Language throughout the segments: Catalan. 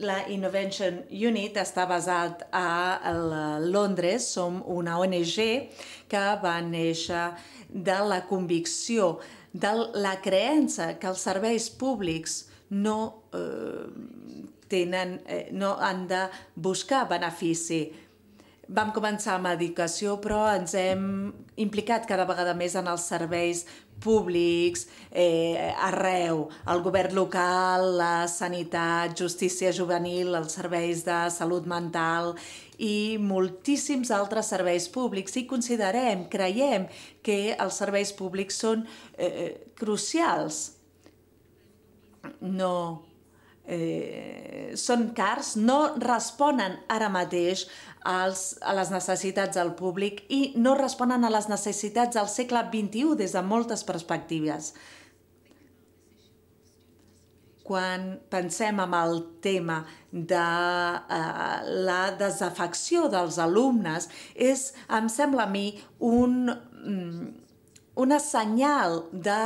La Innovation Unit està basat a Londres, som una ONG que va néixer de la convicció, de la creença que els serveis públics no, eh, tenen, eh, no han de buscar benefici Vam començar amb educació, però ens hem implicat cada vegada més en els serveis públics, eh, arreu, el govern local, la sanitat, justícia juvenil, els serveis de salut mental i moltíssims altres serveis públics i considerem, creiem, que els serveis públics són eh, eh crucials. No, eh, són cars, no responen ara mateix als, a les necessitats del públic i no responen a les necessitats del segle XXI des de moltes perspectives. Quan pensem en el tema de eh, la desafecció dels alumnes, és, em sembla a mi, un... Mm, una senyal de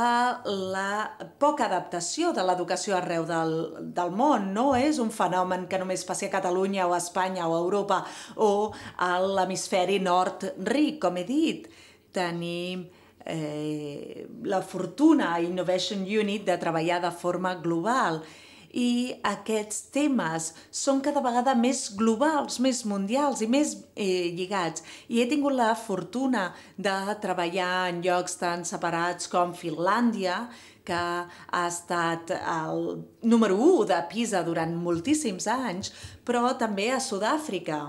la poca adaptació de l'educació arreu del, del món. No és un fenomen que només passi a Catalunya o a Espanya o a Europa o a l'hemisferi nord ric, com he dit. Tenim eh, la fortuna Innovation Unit de treballar de forma global i aquests temes són cada vegada més globals, més mundials i més eh, lligats. I he tingut la fortuna de treballar en llocs tan separats com Finlàndia, que ha estat el número 1 de PISA durant moltíssims anys, però també a Sud-àfrica,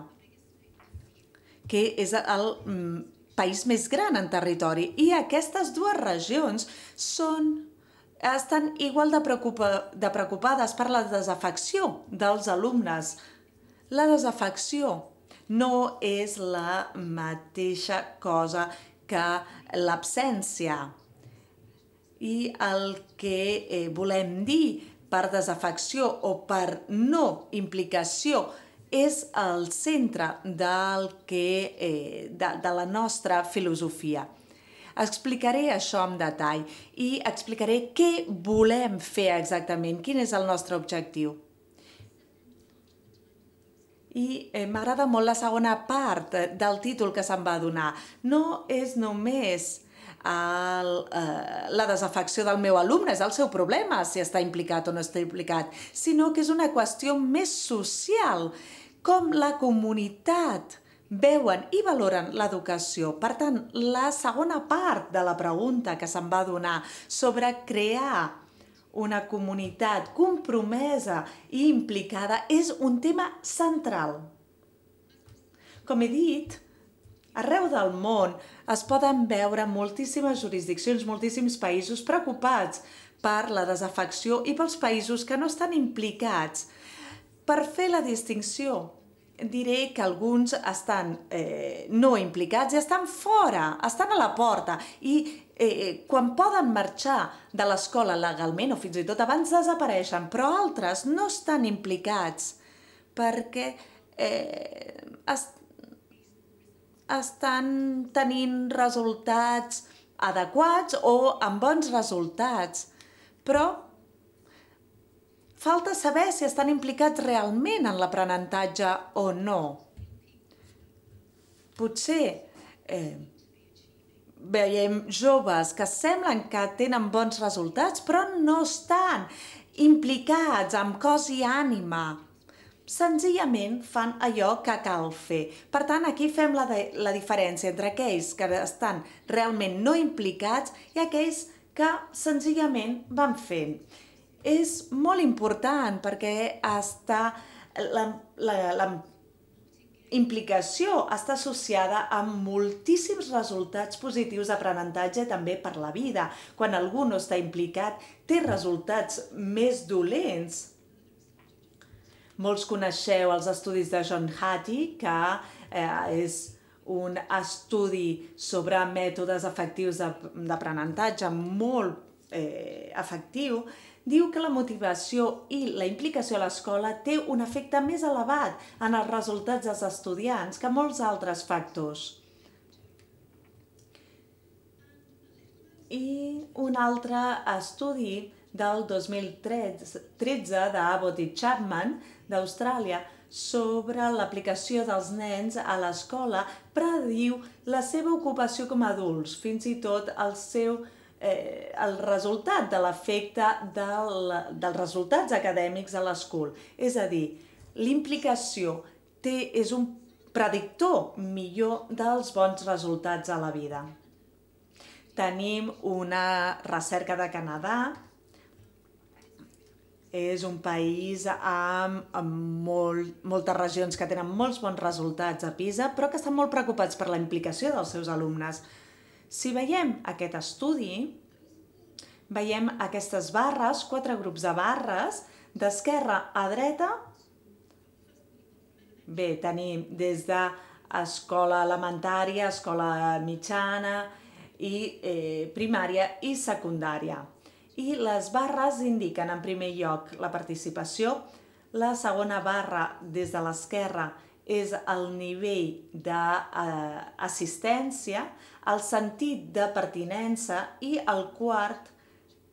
que és el mm, país més gran en territori. I aquestes dues regions són estan igual de, preocupa, de preocupades per la desafecció dels alumnes. La desafecció no és la mateixa cosa que l'absència. I el que eh, volem dir per desafecció o per no implicació és el centre del que, eh, de, de la nostra filosofia. Explicaré això en detall i explicaré què volem fer exactament, quin és el nostre objectiu. I eh, m'agrada molt la segona part del títol que se'm va donar. No és només el, eh, la desafecció del meu alumne, és el seu problema si està implicat o no està implicat, sinó que és una qüestió més social, com la comunitat veuen i valoren l'educació. Per tant, la segona part de la pregunta que se'n va donar sobre crear una comunitat compromesa i implicada és un tema central. Com he dit, arreu del món es poden veure moltíssimes jurisdiccions, moltíssims països preocupats per la desafecció i pels països que no estan implicats per fer la distinció diré que alguns estan eh, no implicats i estan fora, estan a la porta i eh, eh, quan poden marxar de l'escola legalment o fins i tot abans desapareixen, però altres no estan implicats perquè eh, es, estan tenint resultats adequats o amb bons resultats, però falta saber si estan implicats realment en l'aprenentatge o no. Potser eh, veiem joves que semblen que tenen bons resultats, però no estan implicats amb cos i ànima. Senzillament fan allò que cal fer. Per tant, aquí fem la, de, la diferència entre aquells que estan realment no implicats i aquells que senzillament van fent és molt important perquè està la, la, la implicació està associada a moltíssims resultats positius d'aprenentatge també per la vida. Quan algú no està implicat, té resultats més dolents. Molts coneixeu els estudis de John Hattie, que eh, és un estudi sobre mètodes efectius d'aprenentatge molt eh, efectiu, diu que la motivació i la implicació a l'escola té un efecte més elevat en els resultats dels estudiants que molts altres factors. I un altre estudi del 2013 d'Abbott i Chapman d'Austràlia sobre l'aplicació dels nens a l'escola prediu la seva ocupació com a adults, fins i tot el seu eh, el resultat de l'efecte del, dels resultats acadèmics a l'escola. És a dir, l'implicació té, és un predictor millor dels bons resultats a la vida. Tenim una recerca de Canadà, és un país amb, amb molt, moltes regions que tenen molts bons resultats a PISA, però que estan molt preocupats per la implicació dels seus alumnes si veiem aquest estudi, veiem aquestes barres, quatre grups de barres, d'esquerra a dreta. Bé, tenim des de escola elementària, escola mitjana i eh, primària i secundària. I les barres indiquen en primer lloc la participació, la segona barra des de l'esquerra és el nivell d'assistència, eh, el sentit de pertinença i el quart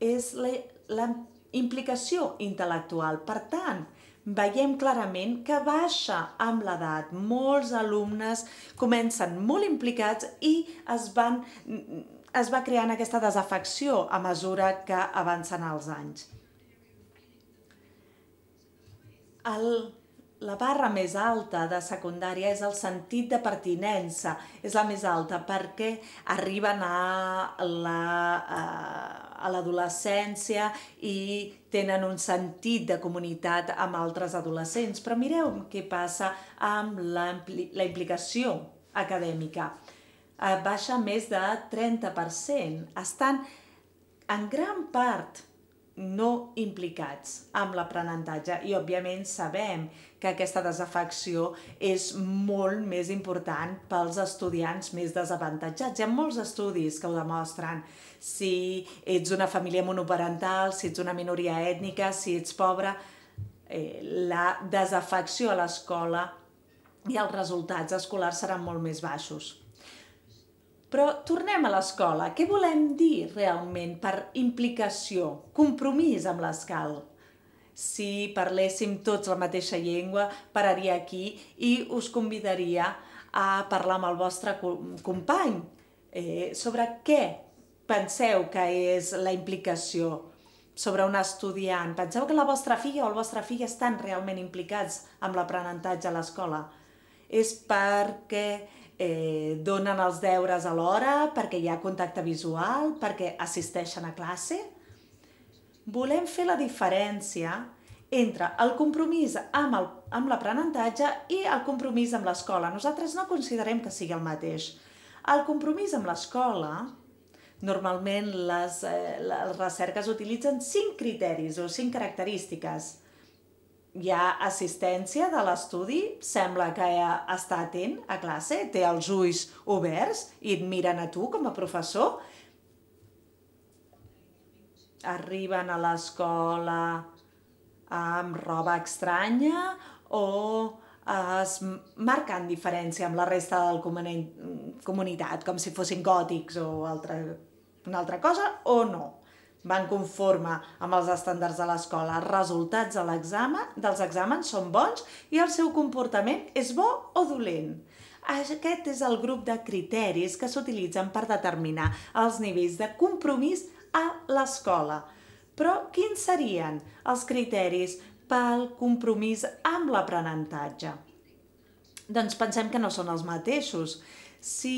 és la, la implicació intel·lectual. Per tant, veiem clarament que baixa amb l'edat. Molts alumnes comencen molt implicats i es, van, es va creant aquesta desafecció a mesura que avancen els anys. El la barra més alta de secundària és el sentit de pertinença, és la més alta perquè arriben a la, a l'adolescència i tenen un sentit de comunitat amb altres adolescents. Però mireu què passa amb la, la implicació acadèmica. Eh, baixa més de 30%. Estan en gran part no implicats amb l'aprenentatge i òbviament sabem que aquesta desafecció és molt més important pels estudiants més desavantatjats. Hi ha molts estudis que ho demostren. Si ets una família monoparental, si ets una minoria ètnica, si ets pobre, eh, la desafecció a l'escola i els resultats escolars seran molt més baixos. Però tornem a l'escola. Què volem dir realment per implicació, compromís amb l'escola? si parléssim tots la mateixa llengua, pararia aquí i us convidaria a parlar amb el vostre company eh, sobre què penseu que és la implicació sobre un estudiant. Penseu que la vostra filla o el vostre fill estan realment implicats amb l'aprenentatge a l'escola? És perquè eh, donen els deures a l'hora, perquè hi ha contacte visual, perquè assisteixen a classe? volem fer la diferència entre el compromís amb l'aprenentatge i el compromís amb l'escola. Nosaltres no considerem que sigui el mateix. El compromís amb l'escola, normalment les, eh, les recerques utilitzen cinc criteris o cinc característiques. Hi ha assistència de l'estudi, sembla que està atent a classe, té els ulls oberts i et miren a tu com a professor, arriben a l'escola amb roba estranya o es marquen diferència amb la resta de la comunitat, com si fossin gòtics o altra, una altra cosa, o no. Van conforme amb els estàndards de l'escola. Els resultats de l'examen dels exàmens són bons i el seu comportament és bo o dolent. Aquest és el grup de criteris que s'utilitzen per determinar els nivells de compromís a l'escola. Però quins serien els criteris pel compromís amb l'aprenentatge? Doncs pensem que no són els mateixos. Si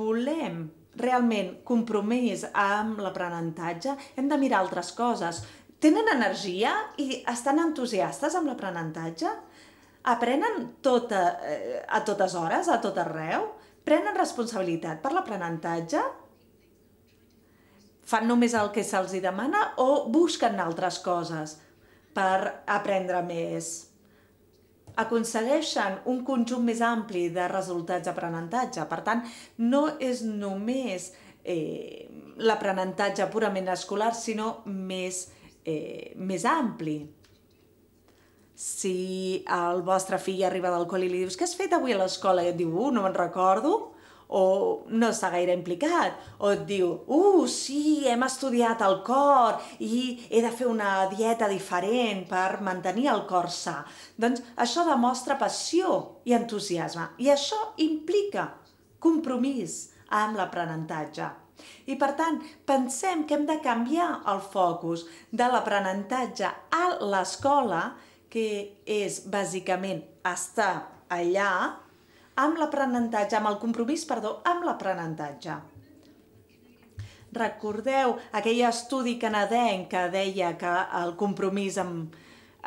volem realment compromís amb l'aprenentatge, hem de mirar altres coses. Tenen energia i estan entusiastes amb l'aprenentatge? Aprenen tot a, eh, a totes hores, a tot arreu? Prenen responsabilitat per l'aprenentatge? fan només el que se'ls demana o busquen altres coses per aprendre més. Aconsegueixen un conjunt més ampli de resultats d'aprenentatge. Per tant, no és només eh, l'aprenentatge purament escolar, sinó més, eh, més ampli. Si el vostre fill arriba del col·li i li dius què has fet avui a l'escola? I et diu, uh, no me'n recordo, o no està gaire implicat, o et diu, uh, sí, hem estudiat el cor i he de fer una dieta diferent per mantenir el cor sa. Doncs això demostra passió i entusiasme, i això implica compromís amb l'aprenentatge. I per tant, pensem que hem de canviar el focus de l'aprenentatge a l'escola, que és bàsicament estar allà amb l'aprenentatge, amb el compromís, perdó, amb l'aprenentatge. Recordeu aquell estudi canadenc que deia que el compromís amb,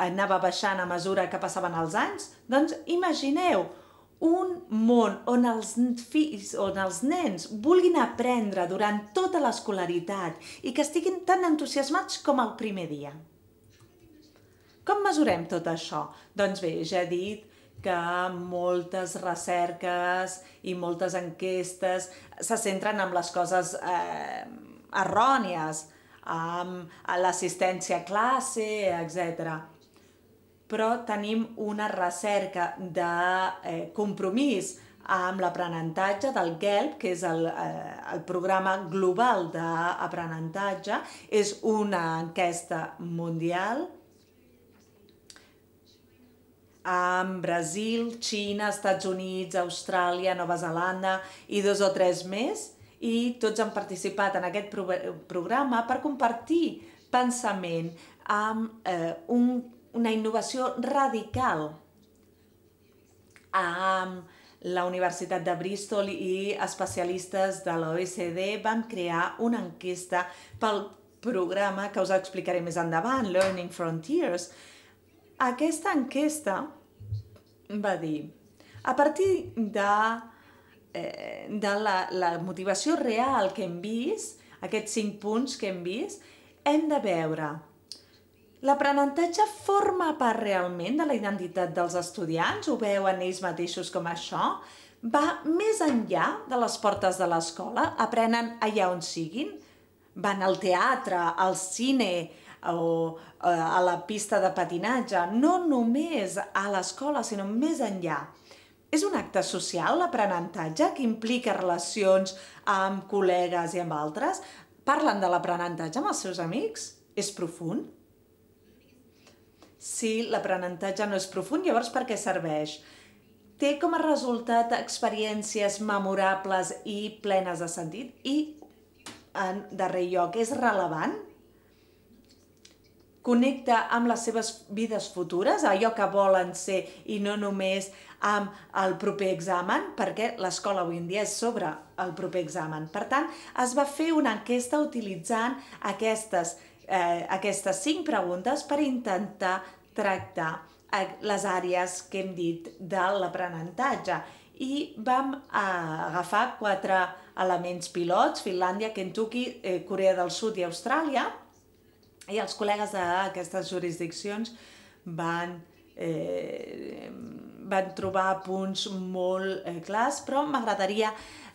anava baixant a mesura que passaven els anys? Doncs imagineu un món on els fills, on els nens vulguin aprendre durant tota l'escolaritat i que estiguin tan entusiasmats com el primer dia. Com mesurem tot això? Doncs bé, ja he dit que moltes recerques i moltes enquestes se centren en les coses eh, errònies, amb l'assistència a classe, etc. Però tenim una recerca de eh, compromís amb l'aprenentatge del GELP, que és el, eh, el programa global d'aprenentatge. És una enquesta mundial amb Brasil, Xina, Estats Units, Austràlia, Nova Zelanda i dos o tres més i tots han participat en aquest pro programa per compartir pensament amb eh, un, una innovació radical amb la Universitat de Bristol i especialistes de l'OECD van crear una enquesta pel programa que us explicaré més endavant, Learning Frontiers. Aquesta enquesta va dir a partir de, eh, de la, la motivació real que hem vist, aquests cinc punts que hem vist, hem de veure L'aprenentatge forma part realment de la identitat dels estudiants? Ho veuen ells mateixos com això? Va més enllà de les portes de l'escola? Aprenen allà on siguin? Van al teatre, al cine, o eh, a la pista de patinatge, no només a l'escola, sinó més enllà. És un acte social l'aprenentatge que implica relacions amb col·legues i amb altres? Parlen de l'aprenentatge amb els seus amics? És profund? Si l'aprenentatge no és profund, llavors per què serveix? Té com a resultat experiències memorables i plenes de sentit i, en darrer lloc, és relevant? connecta amb les seves vides futures, allò que volen ser i no només amb el proper examen, perquè l'escola avui en dia és sobre el proper examen. Per tant, es va fer una enquesta utilitzant aquestes, eh, aquestes cinc preguntes per intentar tractar eh, les àrees que hem dit de l'aprenentatge i vam eh, agafar quatre elements pilots, Finlàndia, Kentucky, eh, Corea del Sud i Austràlia, i els col·legues d'aquestes jurisdiccions van, eh, van trobar punts molt eh, clars, però m'agradaria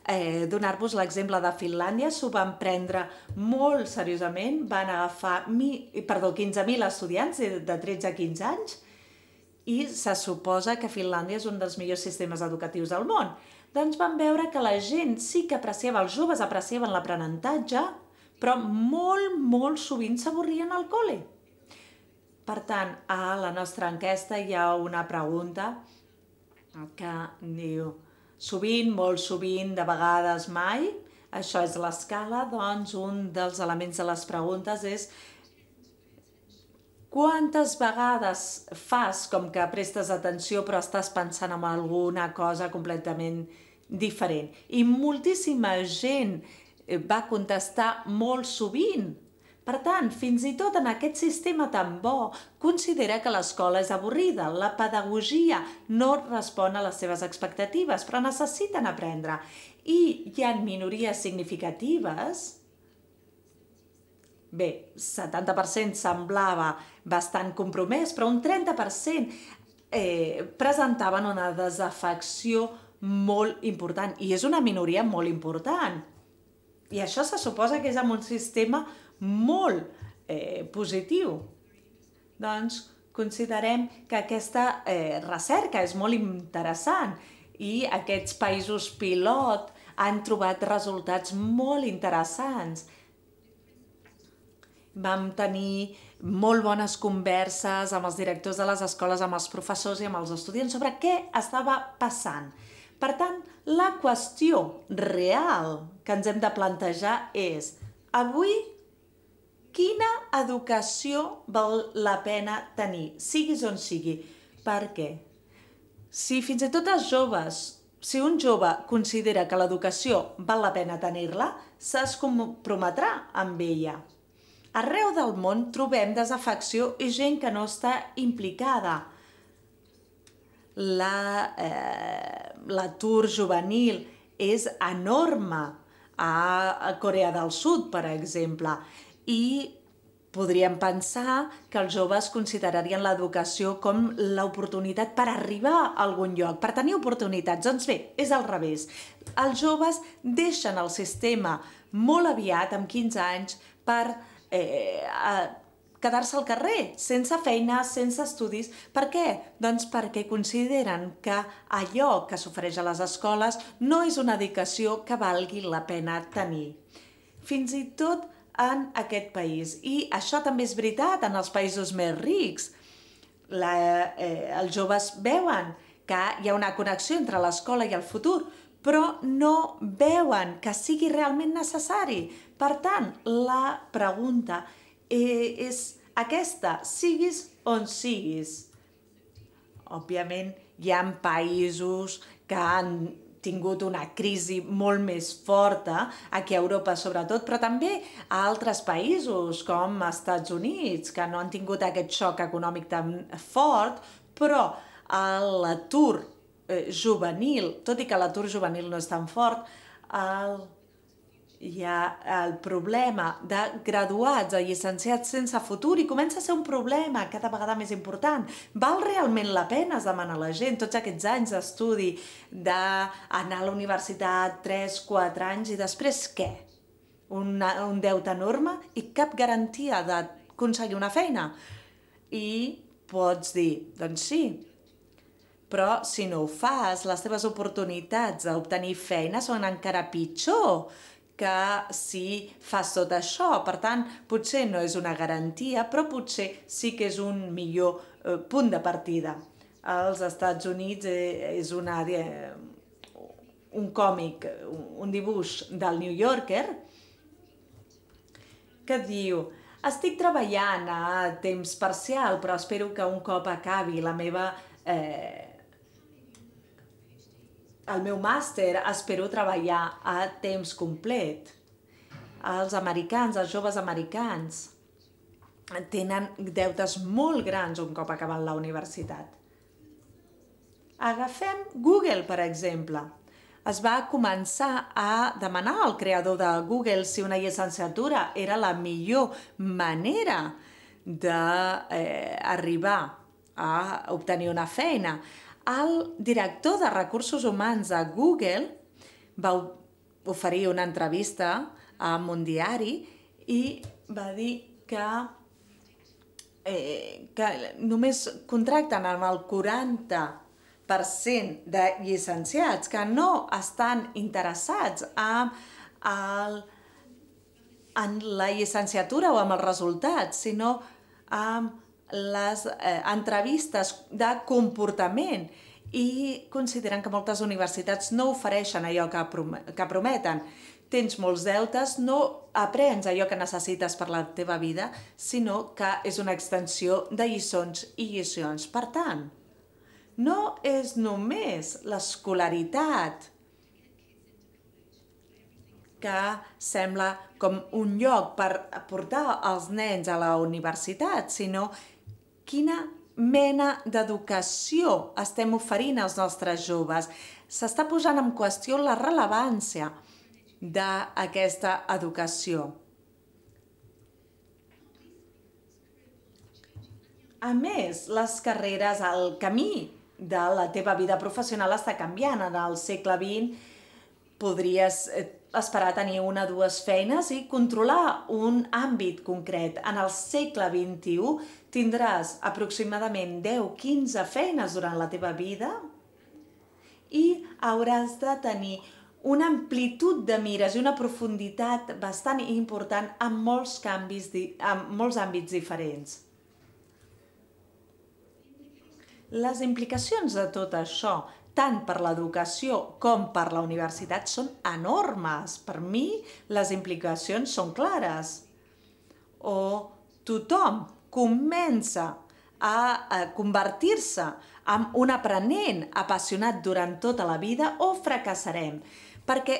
eh, donar-vos l'exemple de Finlàndia. S'ho van prendre molt seriosament, van agafar mi, perdó, 15.000 estudiants de, de 13 a 15 anys i se suposa que Finlàndia és un dels millors sistemes educatius del món. Doncs van veure que la gent sí que apreciava, els joves apreciaven l'aprenentatge, però molt, molt sovint s'avorrien al col·le. Per tant, a la nostra enquesta hi ha una pregunta que diu sovint, molt sovint, de vegades, mai, això és l'escala, doncs un dels elements de les preguntes és quantes vegades fas com que prestes atenció però estàs pensant en alguna cosa completament diferent. I moltíssima gent Eh, va contestar molt sovint. Per tant, fins i tot en aquest sistema tan bo, considera que l'escola és avorrida, la pedagogia no respon a les seves expectatives, però necessiten aprendre. I hi ha minories significatives... Bé, 70% semblava bastant compromès, però un 30% eh, presentaven una desafecció molt important i és una minoria molt important i això se suposa que és amb un sistema molt eh, positiu. Doncs considerem que aquesta eh, recerca és molt interessant i aquests països pilot han trobat resultats molt interessants. Vam tenir molt bones converses amb els directors de les escoles, amb els professors i amb els estudiants sobre què estava passant. Per tant, la qüestió real que ens hem de plantejar és avui quina educació val la pena tenir, siguis on sigui. Per què? Si fins i tot els joves, si un jove considera que l'educació val la pena tenir-la, se'ls comprometrà amb ella. Arreu del món trobem desafecció i gent que no està implicada – l'atur la, eh, juvenil és enorme a Corea del Sud, per exemple, i podríem pensar que els joves considerarien l'educació com l'oportunitat per arribar a algun lloc, per tenir oportunitats. Doncs bé, és al revés. Els joves deixen el sistema molt aviat, amb 15 anys, per eh, a, quedar-se al carrer, sense feina, sense estudis. Per què? Doncs perquè consideren que allò que s'ofereix a les escoles no és una dedicació que valgui la pena tenir. Fins i tot en aquest país. I això també és veritat en els països més rics. La, eh, els joves veuen que hi ha una connexió entre l'escola i el futur, però no veuen que sigui realment necessari. Per tant, la pregunta és eh, és aquesta, siguis on siguis. Òbviament, hi ha països que han tingut una crisi molt més forta, aquí a Europa sobretot, però també a altres països com els Estats Units, que no han tingut aquest xoc econòmic tan fort, però l'atur eh, juvenil, tot i que l'atur juvenil no és tan fort, el hi ha el problema de graduats o llicenciats sense futur i comença a ser un problema cada vegada més important. Val realment la pena, es demana la gent, tots aquests anys d'estudi, d'anar a la universitat 3-4 anys i després què? Una, un deute enorme i cap garantia d'aconseguir una feina. I pots dir, doncs sí, però si no ho fas, les teves oportunitats d'obtenir feina són encara pitjor que si fa tot això. Per tant, potser no és una garantia, però potser sí que és un millor eh, punt de partida. Als Estats Units eh, és una, àrea, eh, un còmic, un dibuix del New Yorker, que diu estic treballant a temps parcial, però espero que un cop acabi la meva eh, el meu màster espero treballar a temps complet. Els americans, els joves americans, tenen deutes molt grans un cop acaben la universitat. Agafem Google, per exemple. Es va començar a demanar al creador de Google si una llicenciatura era la millor manera d'arribar eh, a obtenir una feina el director de recursos humans a Google va oferir una entrevista a un diari i va dir que, eh, que només contracten amb el 40% de llicenciats que no estan interessats en, el, en la llicenciatura o amb els resultats, sinó amb les eh, entrevistes de comportament i consideren que moltes universitats no ofereixen allò que, prom que prometen. Tens molts deutes, no aprens allò que necessites per la teva vida, sinó que és una extensió de lliçons i lliçons. Per tant, no és només l'escolaritat que sembla com un lloc per portar els nens a la universitat, sinó que quina mena d'educació estem oferint als nostres joves. S'està posant en qüestió la rellevància d'aquesta educació. A més, les carreres, el camí de la teva vida professional està canviant. En el segle XX podries eh, esperar tenir una o dues feines i controlar un àmbit concret. En el segle XXI tindràs aproximadament 10-15 feines durant la teva vida i hauràs de tenir una amplitud de mires i una profunditat bastant important en molts, canvis, en molts àmbits diferents. Les implicacions de tot això tant per l'educació com per la universitat són enormes. Per mi les implicacions són clares. O tothom comença a convertir-se en un aprenent apassionat durant tota la vida o fracassarem. Perquè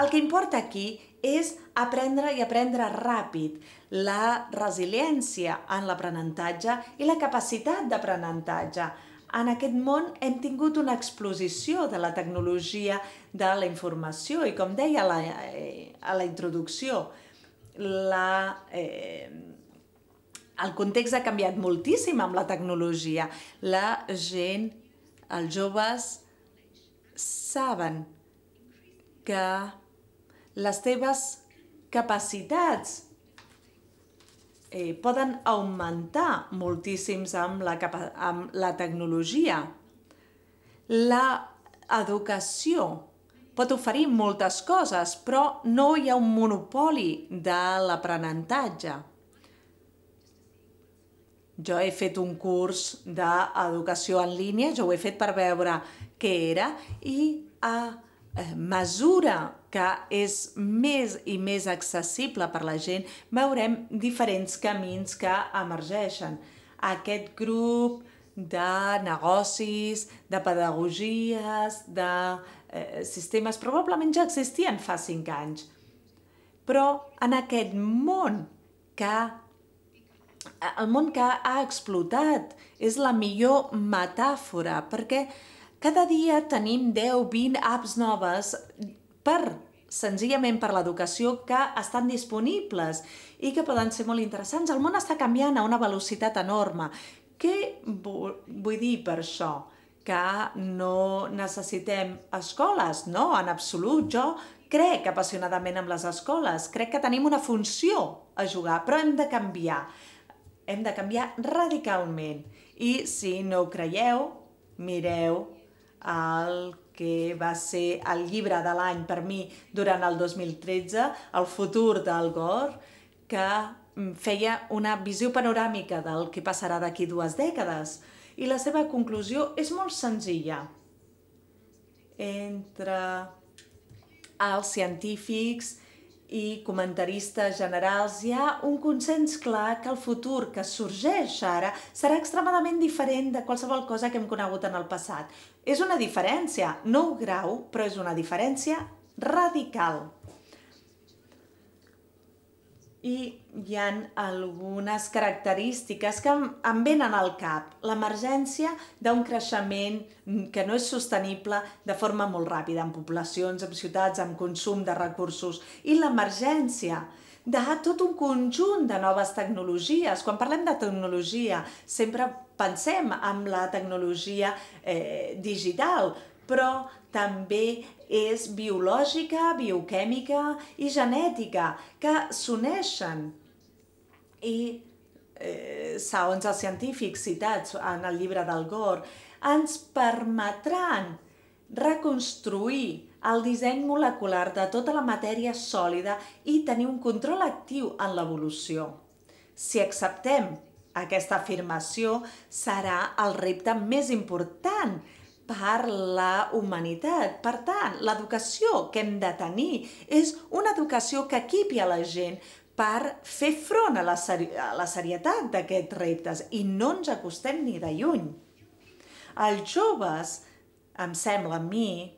el que importa aquí és aprendre i aprendre ràpid, la resiliència en l'aprenentatge i la capacitat d'aprenentatge en aquest món hem tingut una exposició de la tecnologia de la informació i com deia la, eh, a la introducció, la, eh, el context ha canviat moltíssim amb la tecnologia. La gent, els joves, saben que les teves capacitats eh, poden augmentar moltíssims amb la, amb la tecnologia. La educació pot oferir moltes coses, però no hi ha un monopoli de l'aprenentatge. Jo he fet un curs d'educació en línia, jo ho he fet per veure què era, i a eh, mesura que és més i més accessible per la gent, veurem diferents camins que emergeixen. Aquest grup de negocis, de pedagogies, de eh, sistemes, probablement ja existien fa cinc anys. Però en aquest món que eh, el món que ha explotat és la millor metàfora, perquè cada dia tenim 10-20 apps noves per senzillament per l'educació que estan disponibles i que poden ser molt interessants. El món està canviant a una velocitat enorme. Què vull dir per això? Que no necessitem escoles? No, en absolut. Jo crec apassionadament amb les escoles, crec que tenim una funció a jugar, però hem de canviar. Hem de canviar radicalment. I si no ho creieu, mireu el que va ser el llibre de l'any per mi durant el 2013, El futur del Gore, que mm, feia una visió panoràmica del que passarà d'aquí dues dècades. I la seva conclusió és molt senzilla. Entre els científics i comentaristes generals hi ha un consens clar que el futur que sorgeix ara serà extremadament diferent de qualsevol cosa que hem conegut en el passat. És una diferència, no un grau, però és una diferència radical. I hi han algunes característiques que em venen al cap. L'emergència d'un creixement que no és sostenible de forma molt ràpida en poblacions, en ciutats, en consum de recursos. I l'emergència de tot un conjunt de noves tecnologies. Quan parlem de tecnologia, sempre pensem amb la tecnologia eh, digital, però també és biològica, bioquímica i genètica, que s'uneixen i, eh, segons els científics citats en el llibre del Gore, ens permetran reconstruir el disseny molecular de tota la matèria sòlida i tenir un control actiu en l'evolució. Si acceptem aquesta afirmació, serà el repte més important per la humanitat. Per tant, l'educació que hem de tenir és una educació que equipi a la gent per fer front a la, seri a la serietat d'aquests reptes i no ens acostem ni de lluny. Els joves, em sembla a mi,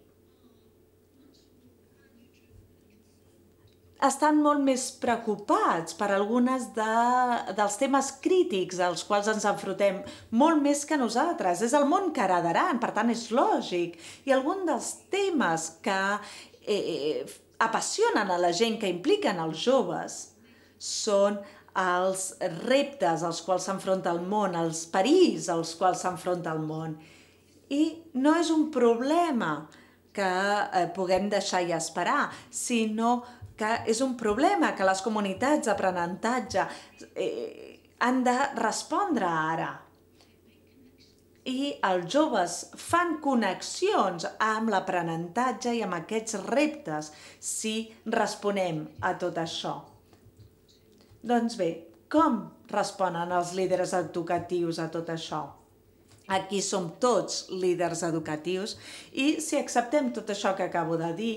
estan molt més preocupats per algunes de, dels temes crítics als quals ens enfrontem, molt més que nosaltres. És el món que heredaran, per tant és lògic. I algun dels temes que eh, eh, apassionen a la gent, que impliquen els joves, són els reptes als quals s'enfronta el món, els perills als quals s'enfronta el món. I no és un problema que eh, puguem deixar i esperar, sinó que que és un problema que les comunitats d'aprenentatge eh, han de respondre ara. I els joves fan connexions amb l'aprenentatge i amb aquests reptes si responem a tot això. Doncs bé, com responen els líders educatius a tot això? Aquí som tots líders educatius i si acceptem tot això que acabo de dir,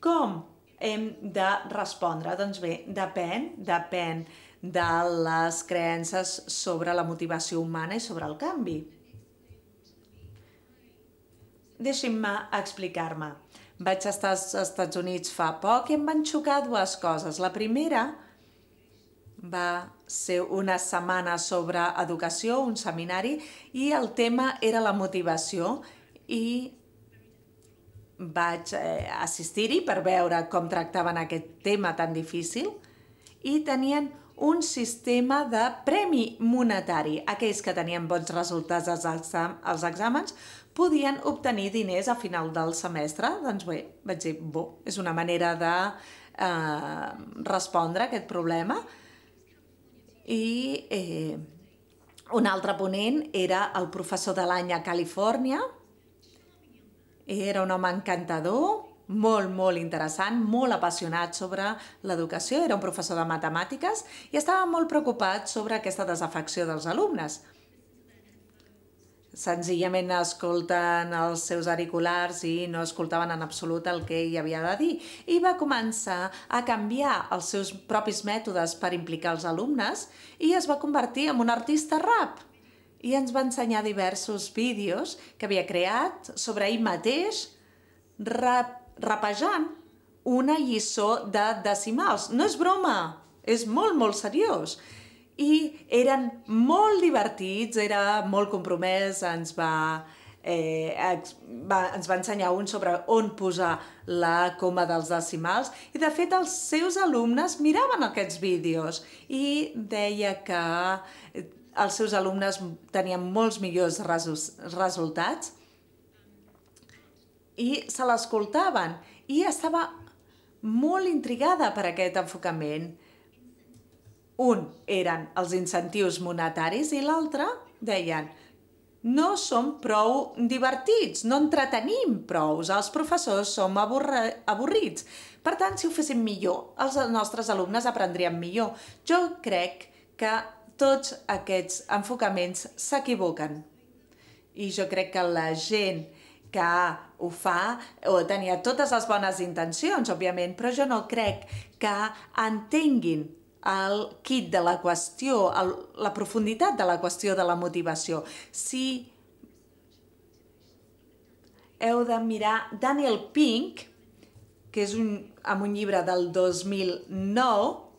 com hem de respondre? Doncs bé, depèn, depèn de les creences sobre la motivació humana i sobre el canvi. Deixin-me explicar-me. Vaig estar als Estats Units fa poc i em van xocar dues coses. La primera va ser una setmana sobre educació, un seminari, i el tema era la motivació i vaig eh, assistir-hi per veure com tractaven aquest tema tan difícil i tenien un sistema de premi monetari. Aquells que tenien bons resultats als, exam als exàmens podien obtenir diners a final del semestre. Doncs bé, vaig dir, bo, és una manera de eh, respondre a aquest problema. I eh, un altre ponent era el professor de l'any a Califòrnia, era un home encantador, molt, molt interessant, molt apassionat sobre l'educació, era un professor de matemàtiques i estava molt preocupat sobre aquesta desafecció dels alumnes. Senzillament escolten els seus auriculars i no escoltaven en absolut el que ell havia de dir i va començar a canviar els seus propis mètodes per implicar els alumnes i es va convertir en un artista rap i ens va ensenyar diversos vídeos que havia creat sobre ell mateix rap, rapejant una lliçó de decimals. No és broma, és molt, molt seriós. I eren molt divertits, era molt compromès, ens va, eh, va, ens va ensenyar un sobre on posar la coma dels decimals i de fet els seus alumnes miraven aquests vídeos i deia que els seus alumnes tenien molts millors resultats i se l'escoltaven i estava molt intrigada per aquest enfocament. Un eren els incentius monetaris i l'altre deien no som prou divertits, no entretenim prou, els professors som avorrits. Per tant, si ho féssim millor, els nostres alumnes aprendrien millor. Jo crec que tots aquests enfocaments s'equivoquen. I jo crec que la gent que ho fa o tenia totes les bones intencions, òbviament, però jo no crec que entenguin el kit de la qüestió, el, la profunditat de la qüestió de la motivació. Si heu de mirar Daniel Pink, que és un, amb un llibre del 2009,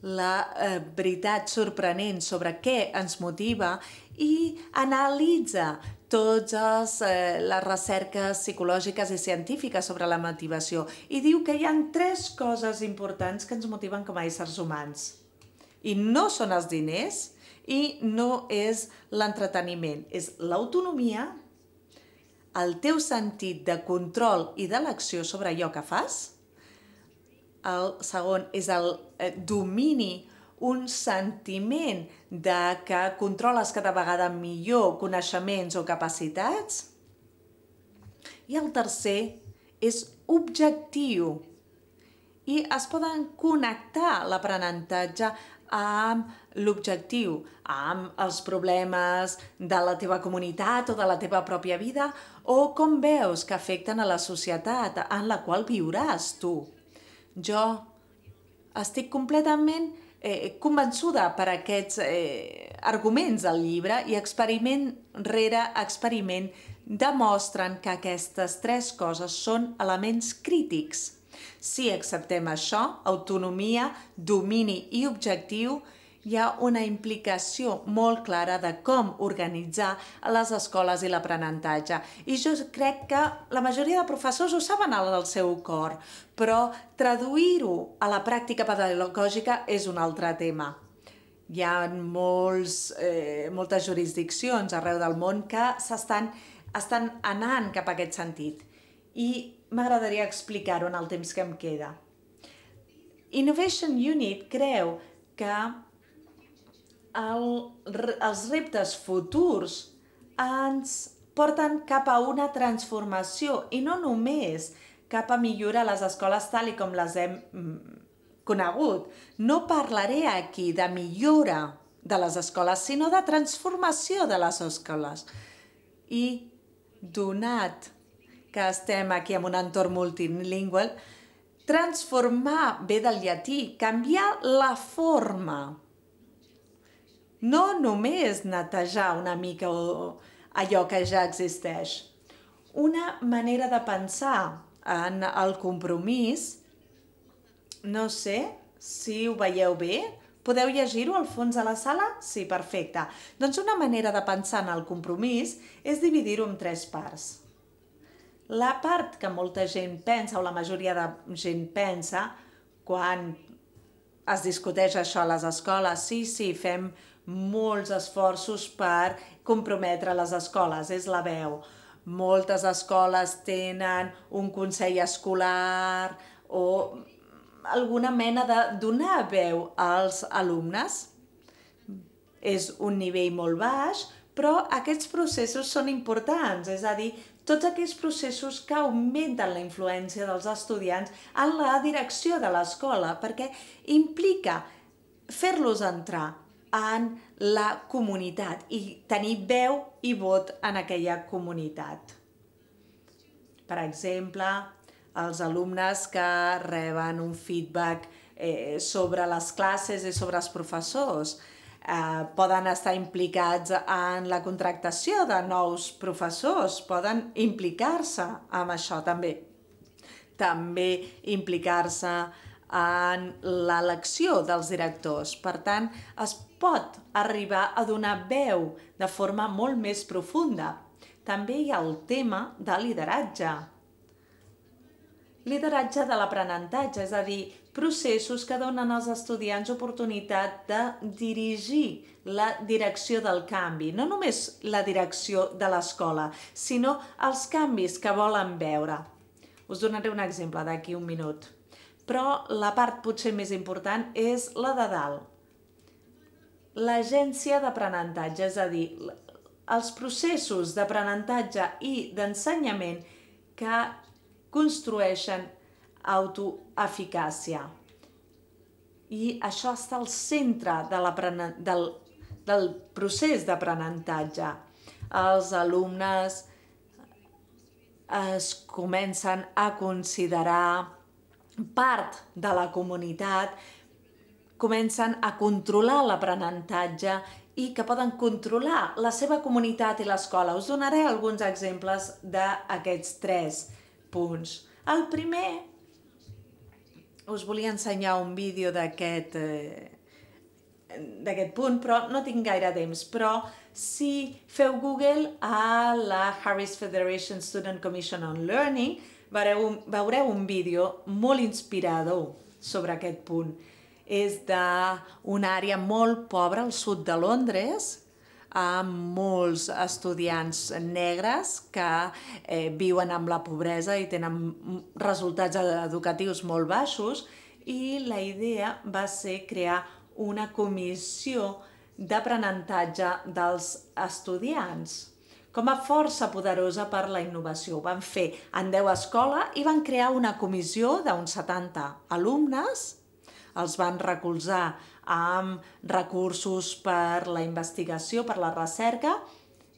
la eh, veritat sorprenent sobre què ens motiva i analitza totes eh, les recerques psicològiques i científiques sobre la motivació i diu que hi han tres coses importants que ens motiven com a éssers humans. I no són els diners i no és l'entreteniment, és l'autonomia, el teu sentit de control i de l'acció sobre allò que fas, el segon és el eh, domini, un sentiment de que controles cada vegada millor coneixements o capacitats. I el tercer és objectiu. I es poden connectar l'aprenentatge amb l'objectiu, amb els problemes de la teva comunitat o de la teva pròpia vida o com veus que afecten a la societat en la qual viuràs tu. Jo estic completament eh, convençuda per aquests eh, arguments del llibre i experiment rere experiment demostren que aquestes tres coses són elements crítics. Si acceptem això, autonomia, domini i objectiu, hi ha una implicació molt clara de com organitzar les escoles i l'aprenentatge. I jo crec que la majoria de professors ho saben al seu cor, però traduir-ho a la pràctica pedagògica és un altre tema hi ha molts, eh, moltes jurisdiccions arreu del món que s'estan estan anant cap a aquest sentit. I m'agradaria explicar-ho en el temps que em queda. Innovation Unit creu que el, els reptes futurs ens porten cap a una transformació i no només cap a millorar les escoles tal i com les hem mm, conegut. No parlaré aquí de millora de les escoles, sinó de transformació de les escoles. I donat que estem aquí en un entorn multilingüe, transformar ve del llatí, canviar la forma no només netejar una mica allò que ja existeix. Una manera de pensar en el compromís, no sé si ho veieu bé, podeu llegir-ho al fons de la sala? Sí, perfecte. Doncs una manera de pensar en el compromís és dividir-ho en tres parts. La part que molta gent pensa, o la majoria de gent pensa, quan es discuteix això a les escoles, sí, sí, fem molts esforços per comprometre les escoles, és la veu. Moltes escoles tenen un consell escolar o alguna mena de donar veu als alumnes. És un nivell molt baix, però aquests processos són importants, és a dir, tots aquells processos que augmenten la influència dels estudiants en la direcció de l'escola, perquè implica fer-los entrar en la comunitat i tenir veu i vot en aquella comunitat. Per exemple, els alumnes que reben un feedback eh, sobre les classes i sobre els professors. Eh, poden estar implicats en la contractació de nous professors, poden implicar-se amb això també. També implicar-se en l'elecció dels directors. Per tant, es pot arribar a donar veu de forma molt més profunda. També hi ha el tema de lideratge. Lideratge de l'aprenentatge, és a dir, processos que donen als estudiants oportunitat de dirigir la direcció del canvi, no només la direcció de l'escola, sinó els canvis que volen veure. Us donaré un exemple d'aquí un minut. Però la part potser més important és la de dalt, l'agència d'aprenentatge, és a dir, els processos d'aprenentatge i d'ensenyament que construeixen autoeficàcia. I això està al centre de del, del procés d'aprenentatge. Els alumnes eh, es comencen a considerar part de la comunitat comencen a controlar l'aprenentatge i que poden controlar la seva comunitat i l'escola. Us donaré alguns exemples d'aquests tres punts. El primer, us volia ensenyar un vídeo d'aquest eh, d'aquest punt, però no tinc gaire temps. Però si feu Google a la Harris Federation Student Commission on Learning, veureu, veureu un vídeo molt inspirador sobre aquest punt és d'una àrea molt pobra al sud de Londres, amb molts estudiants negres que eh, viuen amb la pobresa i tenen resultats educatius molt baixos i la idea va ser crear una comissió d'aprenentatge dels estudiants com a força poderosa per la innovació. Ho van fer en 10 escoles i van crear una comissió d'uns 70 alumnes els van recolzar amb recursos per la investigació, per la recerca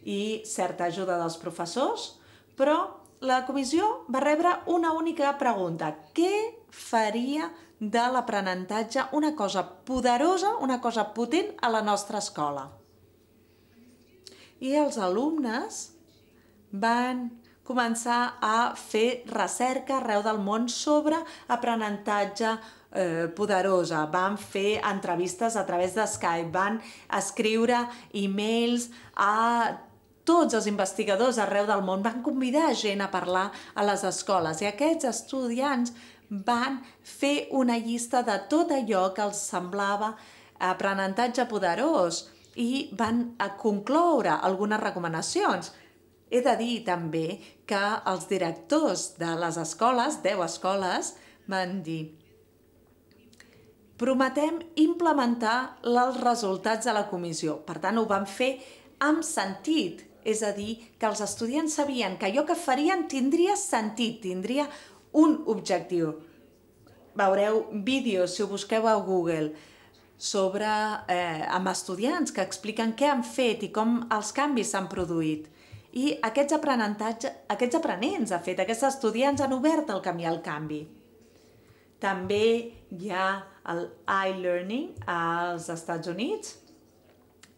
i certa ajuda dels professors, però la comissió va rebre una única pregunta. Què faria de l'aprenentatge una cosa poderosa, una cosa potent a la nostra escola? I els alumnes van començar a fer recerca arreu del món sobre aprenentatge eh, poderosa. Van fer entrevistes a través de Skype, van escriure e-mails a tots els investigadors arreu del món van convidar gent a parlar a les escoles i aquests estudiants van fer una llista de tot allò que els semblava aprenentatge poderós i van concloure algunes recomanacions. He de dir també que els directors de les escoles, 10 escoles, van dir prometem implementar els resultats de la comissió. Per tant, ho van fer amb sentit, és a dir, que els estudiants sabien que allò que farien tindria sentit, tindria un objectiu. Veureu vídeos, si ho busqueu a Google, sobre, eh, amb estudiants que expliquen què han fet i com els canvis s'han produït. I aquests, aprenentatges, aquests aprenents, de fet, aquests estudiants han obert el camí al canvi. També hi ha el e-learning als Estats Units.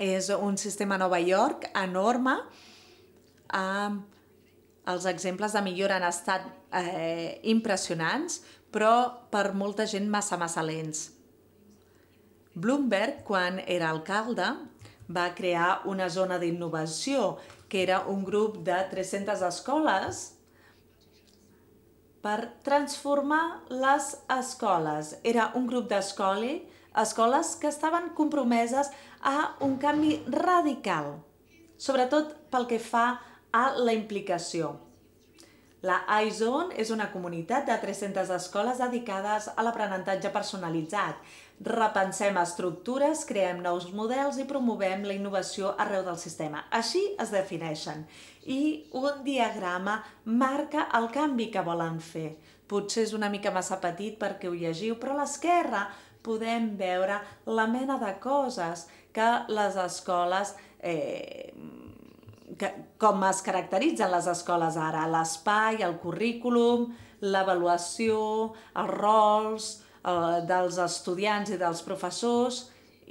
És un sistema a Nova York enorme amb els exemples de millora han estat eh, impressionants, però per molta gent massa, massa lents. Bloomberg, quan era alcalde, va crear una zona d'innovació que era un grup de 300 escoles per transformar les escoles. Era un grup d'escoles escoles que estaven compromeses a un canvi radical, sobretot pel que fa a la implicació. La iZone és una comunitat de 300 escoles dedicades a l'aprenentatge personalitzat Repensem estructures, creem nous models i promovem la innovació arreu del sistema. Així es defineixen. I un diagrama marca el canvi que volen fer. Potser és una mica massa petit perquè ho llegiu, però a l'esquerra podem veure la mena de coses que les escoles eh, que, com es caracteritzen les escoles ara, l'espai, el currículum, l'avaluació, els rols, eh, dels estudiants i dels professors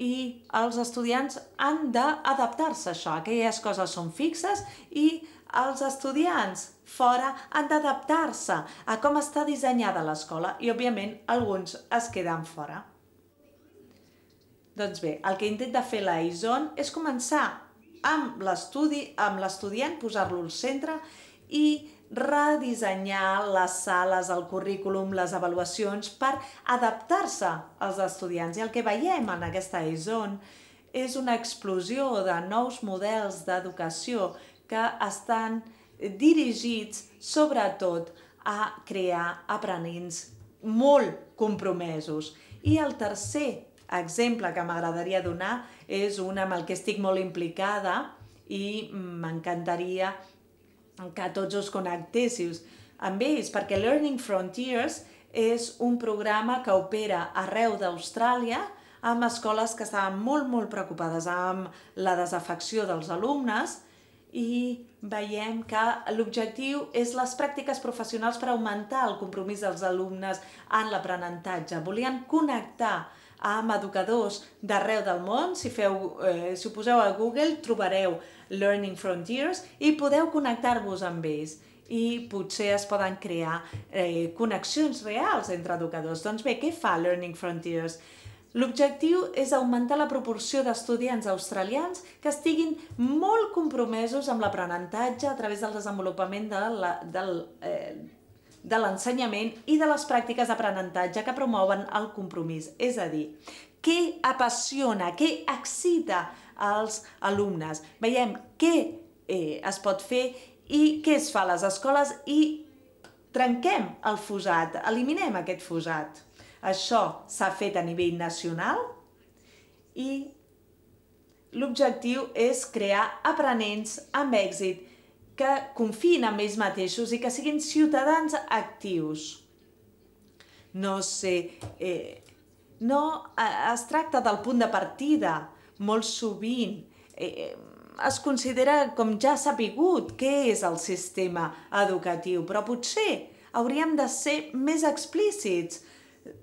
i els estudiants han d'adaptar-se a això. Aquelles coses són fixes i els estudiants fora han d'adaptar-se a com està dissenyada l'escola i, òbviament, alguns es queden fora. Doncs bé, el que intenta fer la ISON és començar amb l'estudi, amb l'estudiant, posar-lo al centre i redissenyar les sales, el currículum, les avaluacions per adaptar-se als estudiants. I el que veiem en aquesta EISON és una explosió de nous models d'educació que estan dirigits sobretot a crear aprenents molt compromesos. I el tercer exemple que m'agradaria donar és un amb el que estic molt implicada i m'encantaria que tots us connectéssiu amb ells, perquè Learning Frontiers és un programa que opera arreu d'Austràlia amb escoles que estaven molt, molt preocupades amb la desafecció dels alumnes i veiem que l'objectiu és les pràctiques professionals per augmentar el compromís dels alumnes en l'aprenentatge. Volien connectar amb educadors d'arreu del món. Si, feu, eh, si ho poseu a Google trobareu Learning Frontiers i podeu connectar-vos amb ells i potser es poden crear eh, connexions reals entre educadors. Doncs bé, què fa Learning Frontiers? L'objectiu és augmentar la proporció d'estudiants australians que estiguin molt compromesos amb l'aprenentatge a través del desenvolupament de la, del, eh, de l'ensenyament i de les pràctiques d'aprenentatge que promouen el compromís. És a dir, què apassiona, què excita als alumnes. Veiem què eh, es pot fer i què es fa a les escoles i trenquem el fosat, eliminem aquest fosat. Això s'ha fet a nivell nacional i l'objectiu és crear aprenents amb èxit que confiïn en ells mateixos i que siguin ciutadans actius. No sé, eh, no eh, es tracta del punt de partida, molt sovint eh, eh es considera com ja sapigut què és el sistema educatiu, però potser hauríem de ser més explícits,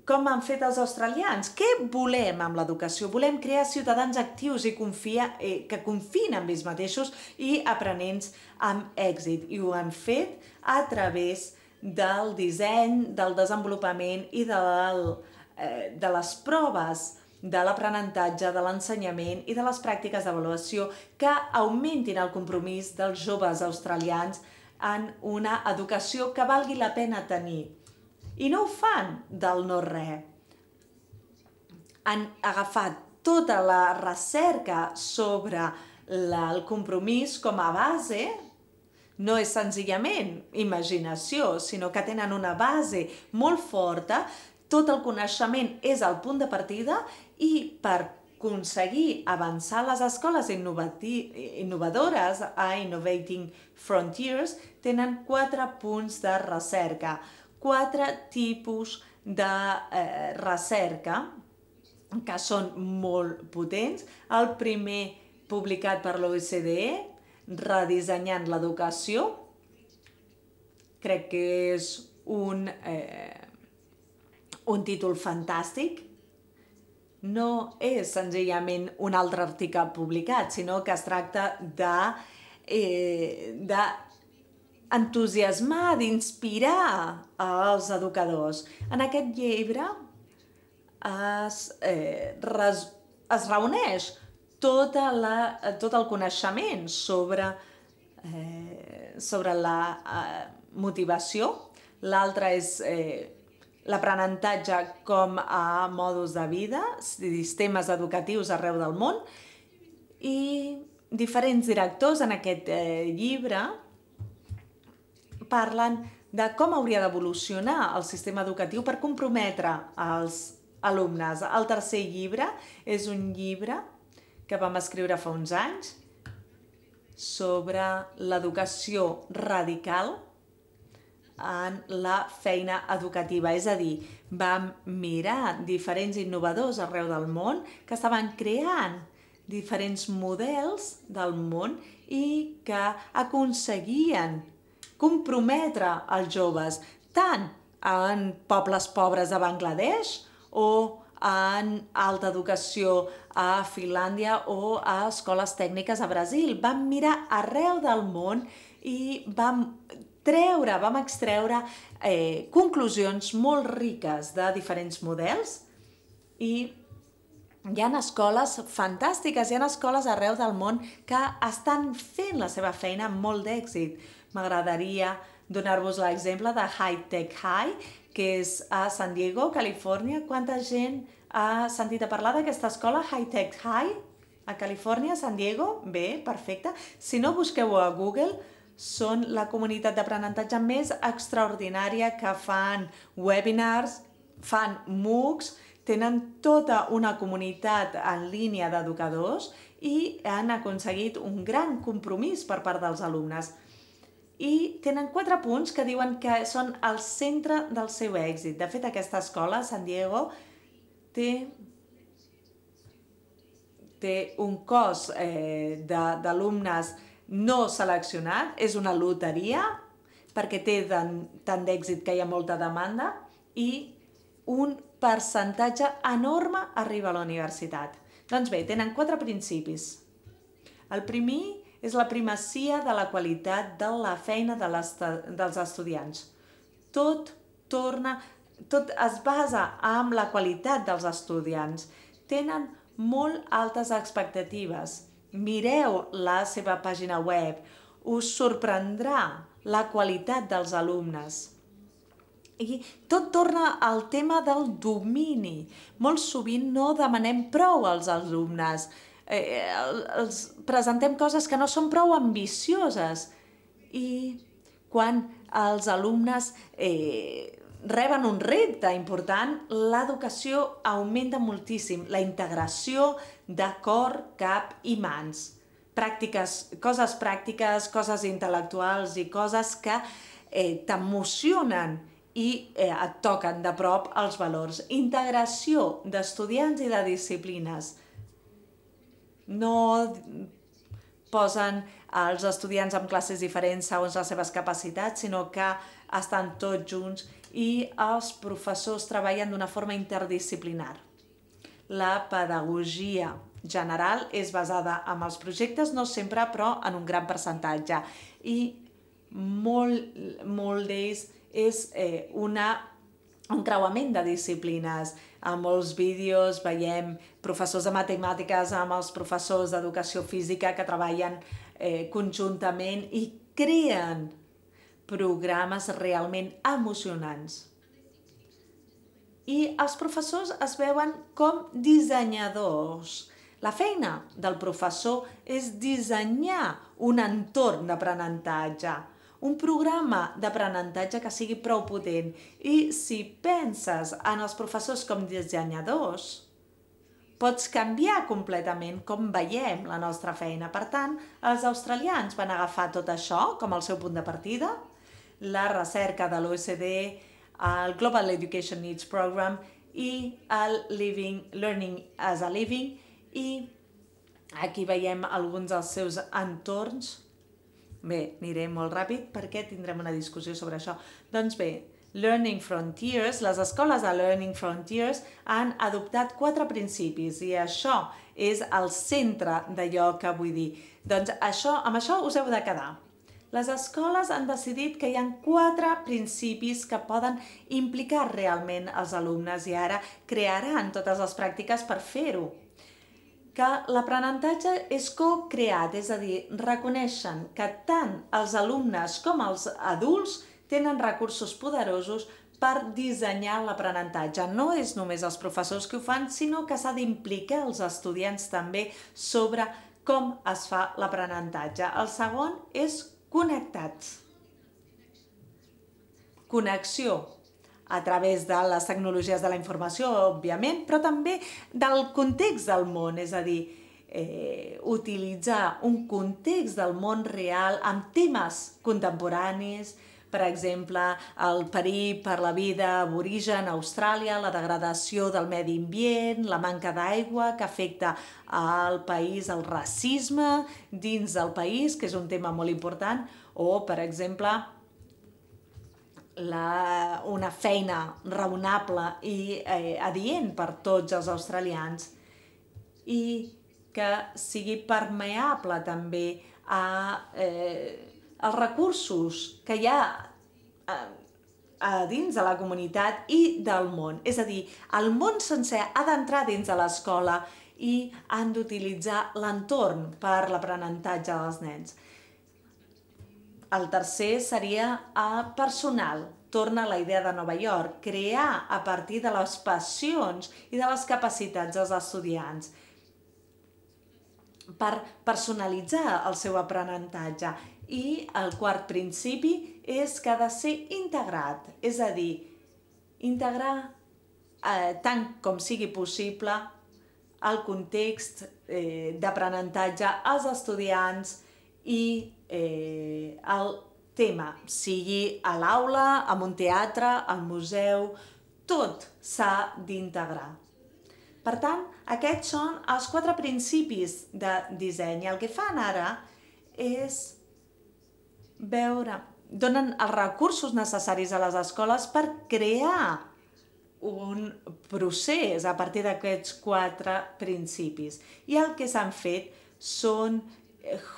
com han fet els australians. Què volem amb l'educació? Volem crear ciutadans actius i confia, eh, que confien en ells mateixos i aprenents amb èxit. I ho han fet a través del disseny, del desenvolupament i del, eh, de les proves de l'aprenentatge, de l'ensenyament i de les pràctiques d'avaluació que augmentin el compromís dels joves australians en una educació que valgui la pena tenir i no ho fan del no-re. Han agafat tota la recerca sobre la, el compromís com a base no és senzillament imaginació, sinó que tenen una base molt forta, tot el coneixement és el punt de partida i per aconseguir avançar les escoles innovadores a Innovating Frontiers tenen quatre punts de recerca quatre tipus de eh, recerca que són molt potents. El primer publicat per l'OCDE, e Redissenyant l'educació, crec que és un, eh, un títol fantàstic. No és senzillament un altre article publicat, sinó que es tracta de, eh, de entusiasmar, d'inspirar als educadors. En aquest llibre es, eh, res, es reuneix tota la, tot el coneixement sobre, eh, sobre la eh, motivació, l'altre és eh, l'aprenentatge com a modus de vida, sistemes educatius arreu del món, i diferents directors en aquest eh, llibre parlen de com hauria d'evolucionar el sistema educatiu per comprometre els alumnes. El tercer llibre és un llibre que vam escriure fa uns anys sobre l'educació radical en la feina educativa. És a dir, vam mirar diferents innovadors arreu del món que estaven creant diferents models del món i que aconseguien comprometre els joves tant en pobles pobres de Bangladesh o en alta educació a Finlàndia o a escoles tècniques a Brasil. Vam mirar arreu del món i vam treure, vam extreure eh, conclusions molt riques de diferents models i hi ha escoles fantàstiques, hi ha escoles arreu del món que estan fent la seva feina amb molt d'èxit M'agradaria donar-vos l'exemple de High Tech High, que és a San Diego, Califòrnia. Quanta gent ha sentit a parlar d'aquesta escola High Tech High? A Califòrnia, San Diego? Bé, perfecte. Si no, busqueu a Google són la comunitat d'aprenentatge més extraordinària que fan webinars, fan MOOCs, tenen tota una comunitat en línia d'educadors i han aconseguit un gran compromís per part dels alumnes i tenen quatre punts que diuen que són el centre del seu èxit. De fet, aquesta escola, San Diego, té, té un cos eh, d'alumnes no seleccionat, és una loteria, perquè té tant, tant d'èxit que hi ha molta demanda, i un percentatge enorme arriba a la universitat. Doncs bé, tenen quatre principis. El primer és la primacia de la qualitat de la feina de dels estudiants. Tot torna, tot es basa en la qualitat dels estudiants. Tenen molt altes expectatives. Mireu la seva pàgina web. Us sorprendrà la qualitat dels alumnes. I tot torna al tema del domini. Molt sovint no demanem prou als alumnes. Eh, eh, els presentem coses que no són prou ambicioses i quan els alumnes eh, reben un repte important, l'educació augmenta moltíssim la integració de cor, cap i mans. Pràctiques, coses pràctiques, coses intel·lectuals i coses que eh, t'emocionen i eh, et toquen de prop els valors. Integració d'estudiants i de disciplines no posen els estudiants en classes diferents segons les seves capacitats, sinó que estan tots junts i els professors treballen d'una forma interdisciplinar. La pedagogia general és basada en els projectes, no sempre, però en un gran percentatge. I molt, molt d'ells és eh, una un creuament de disciplines. A molts vídeos veiem professors de matemàtiques amb els professors d'educació física que treballen eh, conjuntament i creen programes realment emocionants. I els professors es veuen com dissenyadors. La feina del professor és dissenyar un entorn d'aprenentatge un programa d'aprenentatge que sigui prou potent. I si penses en els professors com dissenyadors, pots canviar completament com veiem la nostra feina. Per tant, els australians van agafar tot això com el seu punt de partida, la recerca de l'OECD, el Global Education Needs Program i el Living Learning as a Living i aquí veiem alguns dels seus entorns Bé, aniré molt ràpid perquè tindrem una discussió sobre això. Doncs bé, Learning Frontiers, les escoles de Learning Frontiers han adoptat quatre principis i això és el centre d'allò que vull dir. Doncs això, amb això us heu de quedar. Les escoles han decidit que hi ha quatre principis que poden implicar realment els alumnes i ara crearan totes les pràctiques per fer-ho que l'aprenentatge és co-creat, és a dir, reconeixen que tant els alumnes com els adults tenen recursos poderosos per dissenyar l'aprenentatge. No és només els professors que ho fan, sinó que s'ha d'implicar els estudiants també sobre com es fa l'aprenentatge. El segon és connectats. Connexió, a través de les tecnologies de la informació, òbviament, però també del context del món, és a dir, eh, utilitzar un context del món real amb temes contemporanis, per exemple, el perill per la vida aborigen a Austràlia, la degradació del medi ambient, la manca d'aigua que afecta al país, el racisme dins del país, que és un tema molt important, o, per exemple, la, una feina raonable i eh, adient per tots els australians i que sigui permeable també a, eh, als recursos que hi ha a, eh, a dins de la comunitat i del món. És a dir, el món sencer ha d'entrar dins de l'escola i han d'utilitzar l'entorn per l'aprenentatge dels nens. El tercer seria a personal. Torna a la idea de Nova York, crear a partir de les passions i de les capacitats dels estudiants per personalitzar el seu aprenentatge. I el quart principi és que ha de ser integrat, és a dir, integrar eh, tant com sigui possible el context eh, d'aprenentatge als estudiants, i eh, el tema, sigui a l'aula, a un teatre, al museu, tot s'ha d'integrar. Per tant, aquests són els quatre principis de disseny. El que fan ara és veure, donen els recursos necessaris a les escoles per crear un procés a partir d'aquests quatre principis. I el que s'han fet són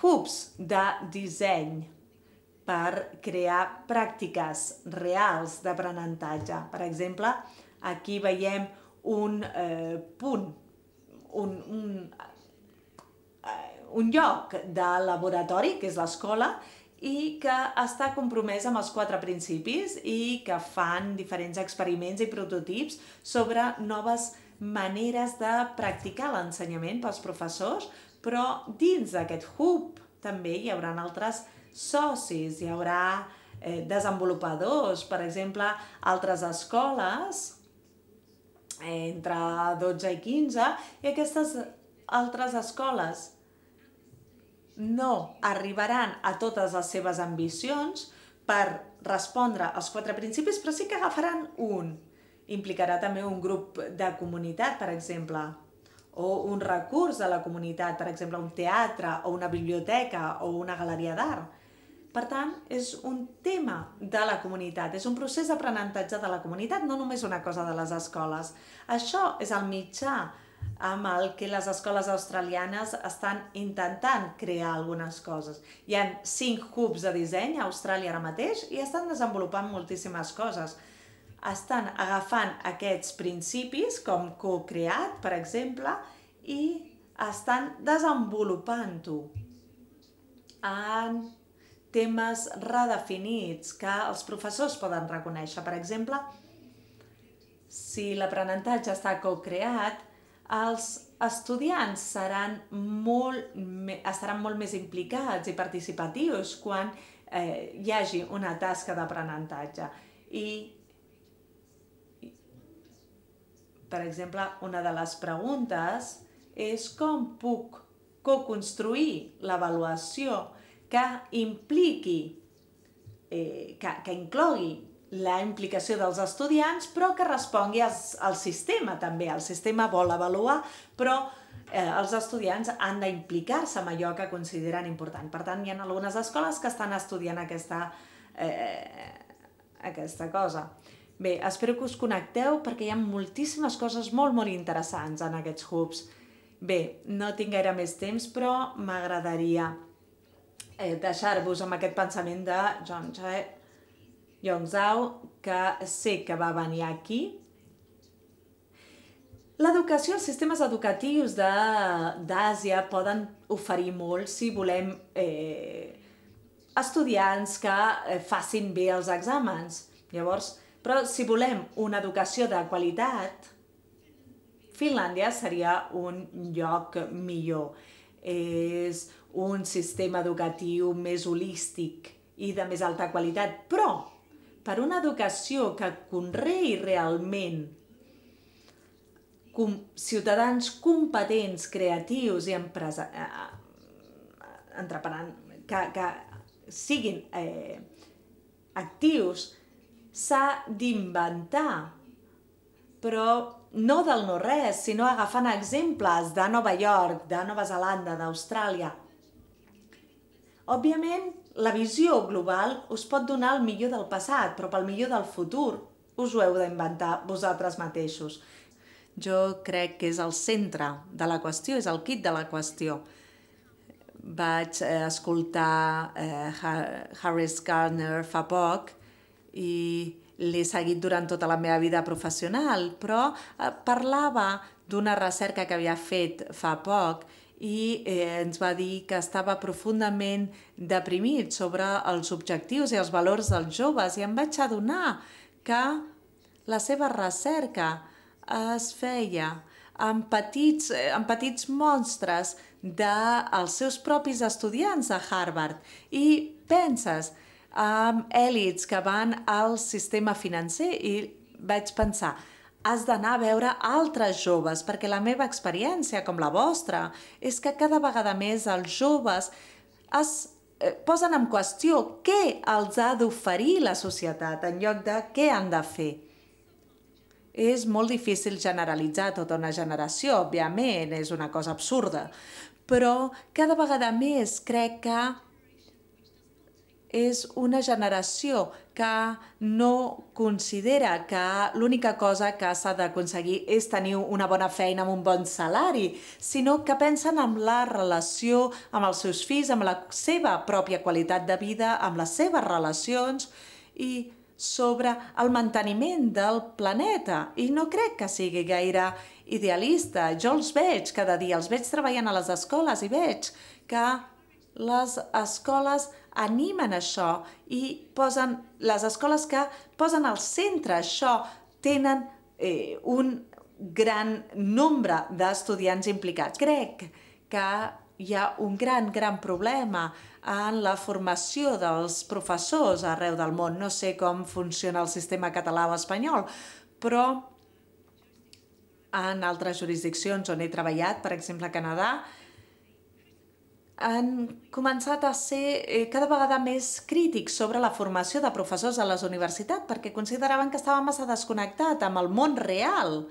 hubs de disseny per crear pràctiques reals d'aprenentatge. Per exemple, aquí veiem un eh, punt, un, un, eh, un lloc de laboratori, que és l'escola, i que està compromès amb els quatre principis i que fan diferents experiments i prototips sobre noves maneres de practicar l'ensenyament pels professors, però dins d'aquest hub també hi haurà altres socis, hi haurà eh, desenvolupadors, per exemple, altres escoles eh, entre 12 i 15 i aquestes altres escoles no arribaran a totes les seves ambicions per respondre als quatre principis, però sí que agafaran un. Implicarà també un grup de comunitat, per exemple o un recurs a la comunitat, per exemple, un teatre o una biblioteca o una galeria d'art. Per tant, és un tema de la comunitat, és un procés d'aprenentatge de la comunitat, no només una cosa de les escoles. Això és el mitjà amb el que les escoles australianes estan intentant crear algunes coses. Hi han cinc hubs de disseny a Austràlia ara mateix i estan desenvolupant moltíssimes coses estan agafant aquests principis, com co-creat, per exemple, i estan desenvolupant-ho en temes redefinits que els professors poden reconèixer. Per exemple, si l'aprenentatge està co-creat, els estudiants seran molt, estaran molt més implicats i participatius quan eh, hi hagi una tasca d'aprenentatge. I Per exemple, una de les preguntes és com puc co-construir l'avaluació que impliqui, eh, que, que inclogui la implicació dels estudiants, però que respongui al sistema també. El sistema vol avaluar, però eh, els estudiants han d'implicar-se en allò que consideren important. Per tant, hi ha algunes escoles que estan estudiant aquesta, eh, aquesta cosa. Bé, espero que us connecteu perquè hi ha moltíssimes coses molt, molt interessants en aquests hubs. Bé, no tinc gaire més temps, però m'agradaria eh, deixar-vos amb aquest pensament de John Chae Yongzhao, que sé que va venir aquí. L'educació, els sistemes educatius d'Àsia poden oferir molt si volem eh, estudiants que eh, facin bé els exàmens. Llavors, però si volem una educació de qualitat, Finlàndia seria un lloc millor. És un sistema educatiu més holístic i de més alta qualitat, però per una educació que conrei realment com, ciutadans competents, creatius i empresa, eh, que, que siguin eh, actius, s'ha d'inventar, però no del no-res, sinó agafant exemples de Nova York, de Nova Zelanda, d'Austràlia. Òbviament, la visió global us pot donar el millor del passat, però pel millor del futur us ho heu d'inventar vosaltres mateixos. Jo crec que és el centre de la qüestió, és el kit de la qüestió. Vaig eh, escoltar eh, Harris Gardner fa poc i l'he seguit durant tota la meva vida professional, però eh, parlava d'una recerca que havia fet fa poc i eh, ens va dir que estava profundament deprimit sobre els objectius i els valors dels joves i em vaig adonar que la seva recerca eh, es feia amb petits, eh, amb petits monstres dels seus propis estudiants a Harvard i penses amb èlits que van al sistema financer i vaig pensar, has d'anar a veure altres joves, perquè la meva experiència, com la vostra, és que cada vegada més els joves es eh, posen en qüestió què els ha d'oferir la societat en lloc de què han de fer. És molt difícil generalitzar tota una generació, òbviament, és una cosa absurda, però cada vegada més crec que és una generació que no considera que l'única cosa que s'ha d'aconseguir és tenir una bona feina amb un bon salari, sinó que pensen en la relació amb els seus fills, amb la seva pròpia qualitat de vida, amb les seves relacions i sobre el manteniment del planeta. I no crec que sigui gaire idealista. Jo els veig cada dia, els veig treballant a les escoles i veig que les escoles animen això i posen les escoles que posen al centre això tenen eh, un gran nombre d'estudiants implicats. Crec que hi ha un gran, gran problema en la formació dels professors arreu del món. No sé com funciona el sistema català o espanyol, però en altres jurisdiccions on he treballat, per exemple a Canadà, han començat a ser eh, cada vegada més crítics sobre la formació de professors a les universitats perquè consideraven que estava massa desconnectat amb el món real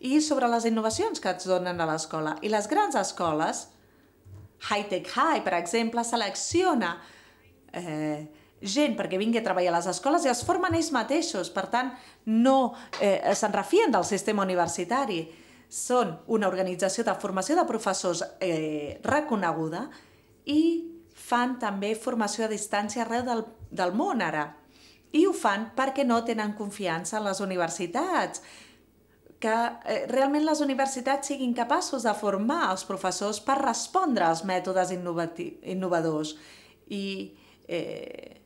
i sobre les innovacions que ets donen a l'escola. I les grans escoles, High Tech High, per exemple, selecciona eh, gent perquè vingui a treballar a les escoles i es formen ells mateixos. Per tant, no eh, se'n refien del sistema universitari. Són una organització de formació de professors eh, reconeguda i fan també formació a distància arreu del, del món ara. I ho fan perquè no tenen confiança en les universitats, que eh, realment les universitats siguin capaços de formar els professors per respondre als mètodes innovadors i, eh,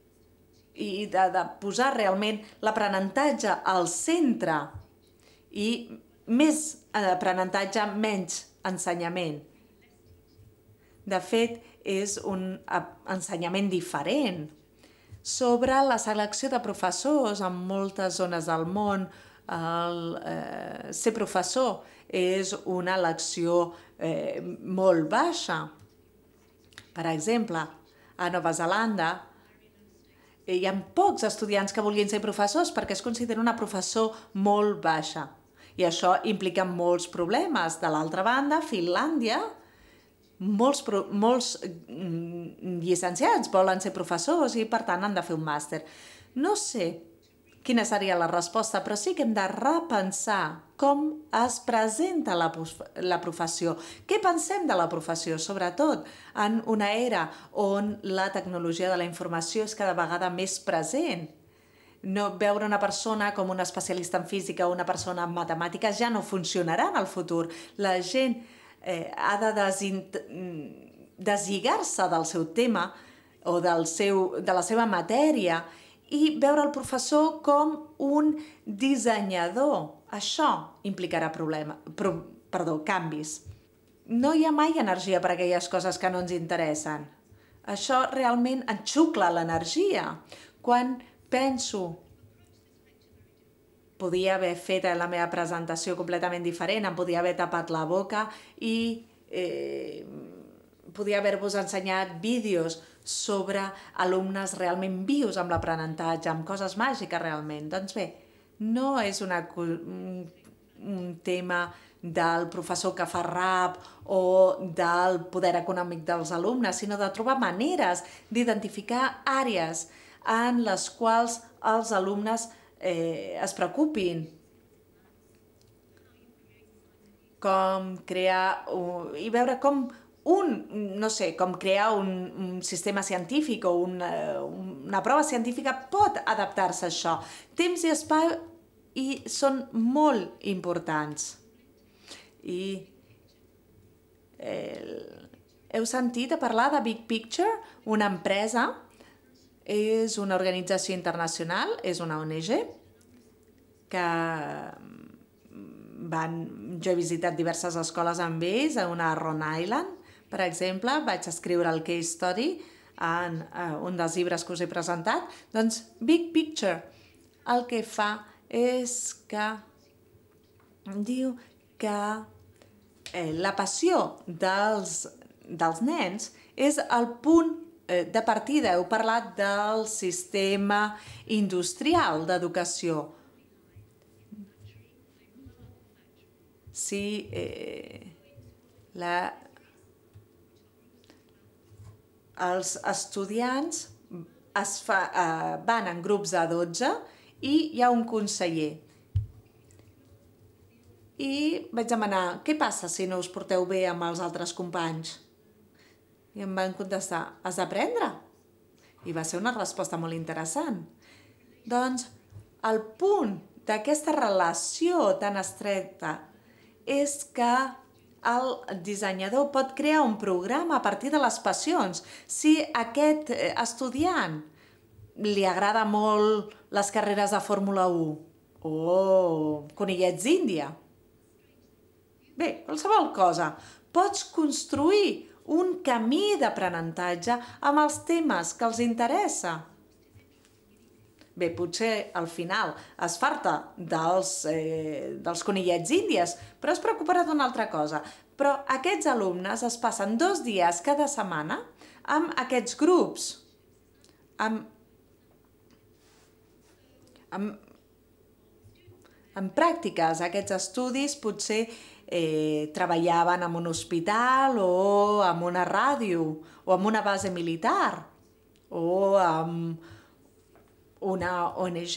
i de, de posar realment l'aprenentatge al centre i més eh, aprenentatge, menys ensenyament. De fet, és un ensenyament diferent sobre la selecció de professors en moltes zones del món. El, eh, ser professor és una elecció eh, molt baixa. Per exemple, a Nova Zelanda eh, hi ha pocs estudiants que vulguin ser professors perquè es considera una professor molt baixa. I això implica molts problemes. De l'altra banda, Finlàndia, molts, molts mm, llicenciats volen ser professors i per tant han de fer un màster. No sé quina seria la resposta, però sí que hem de repensar com es presenta la, la professió. Què pensem de la professió, sobretot en una era on la tecnologia de la informació és cada vegada més present no veure una persona com un especialista en física o una persona en matemàtiques ja no funcionarà en el futur. La gent eh, ha de deslligar-se mm, del seu tema o del seu, de la seva matèria i veure el professor com un dissenyador. Això implicarà problema, pro, perdó, canvis. No hi ha mai energia per a aquelles coses que no ens interessen. Això realment enxucla l'energia. Quan penso podia haver fet la meva presentació completament diferent, em podia haver tapat la boca i eh, podia haver-vos ensenyat vídeos sobre alumnes realment vius amb l'aprenentatge, amb coses màgiques realment. Doncs bé, no és una, un, un tema del professor que fa rap o del poder econòmic dels alumnes, sinó de trobar maneres d'identificar àrees en les quals els alumnes eh, es preocupin com crear Uh, i veure com un, no sé, com crear un, un sistema científic o una, eh, una prova científica pot adaptar-se a això. Temps i espai i són molt importants. I eh, heu sentit a parlar de Big Picture, una empresa és una organització internacional, és una ONG, que mm, van, jo he visitat diverses escoles amb ells, a una a Ron Island, per exemple, vaig escriure el case study en eh, un dels llibres que us he presentat, doncs Big Picture el que fa és que diu que eh, la passió dels, dels nens és el punt Eh, de partida heu parlat del sistema industrial d'educació. Si eh, la, els estudiants es fa, eh, van en grups de 12 i hi ha un conseller. I vaig demanar, què passa si no us porteu bé amb els altres companys? I em van contestar, has d'aprendre? I va ser una resposta molt interessant. Doncs el punt d'aquesta relació tan estreta és que el dissenyador pot crear un programa a partir de les passions. Si aquest eh, estudiant li agrada molt les carreres de Fórmula 1 o conillets d'Índia, bé, qualsevol cosa, pots construir un camí d'aprenentatge amb els temes que els interessa. Bé, potser al final es farta dels, eh, dels conillets índies, però es preocuparà d'una altra cosa. Però aquests alumnes es passen dos dies cada setmana amb aquests grups, amb, amb, amb pràctiques. Aquests estudis potser eh, treballaven en un hospital o en una ràdio o en una base militar o en una ONG.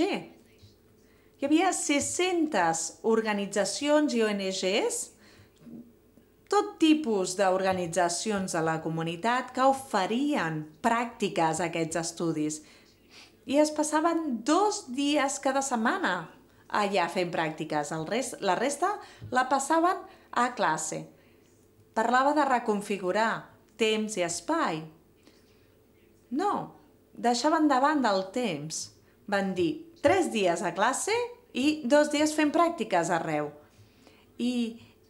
Hi havia 600 organitzacions i ONGs, tot tipus d'organitzacions de la comunitat que oferien pràctiques a aquests estudis i es passaven dos dies cada setmana allà fent pràctiques. El rest, la resta la passaven a classe. Parlava de reconfigurar temps i espai. No, deixaven de banda el temps. Van dir tres dies a classe i dos dies fent pràctiques arreu. I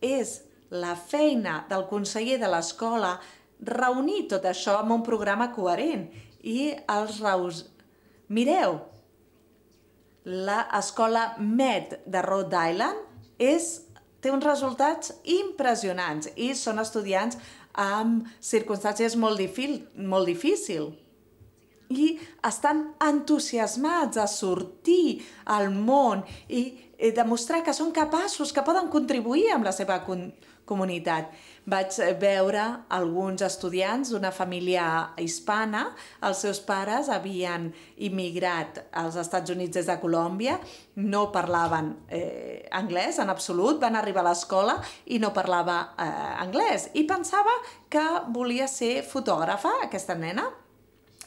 és la feina del conseller de l'escola reunir tot això amb un programa coherent i els reus... Mireu, l'escola MED de Rhode Island és, té uns resultats impressionants i són estudiants amb circumstàncies molt, difícil, molt difícil i estan entusiasmats a sortir al món i eh, demostrar que són capaços, que poden contribuir amb la seva comunitat. Vaig eh, veure alguns estudiants d'una família hispana, els seus pares havien immigrat als Estats Units des de Colòmbia, no parlaven eh, anglès en absolut, van arribar a l'escola i no parlava eh, anglès i pensava que volia ser fotògrafa, aquesta nena,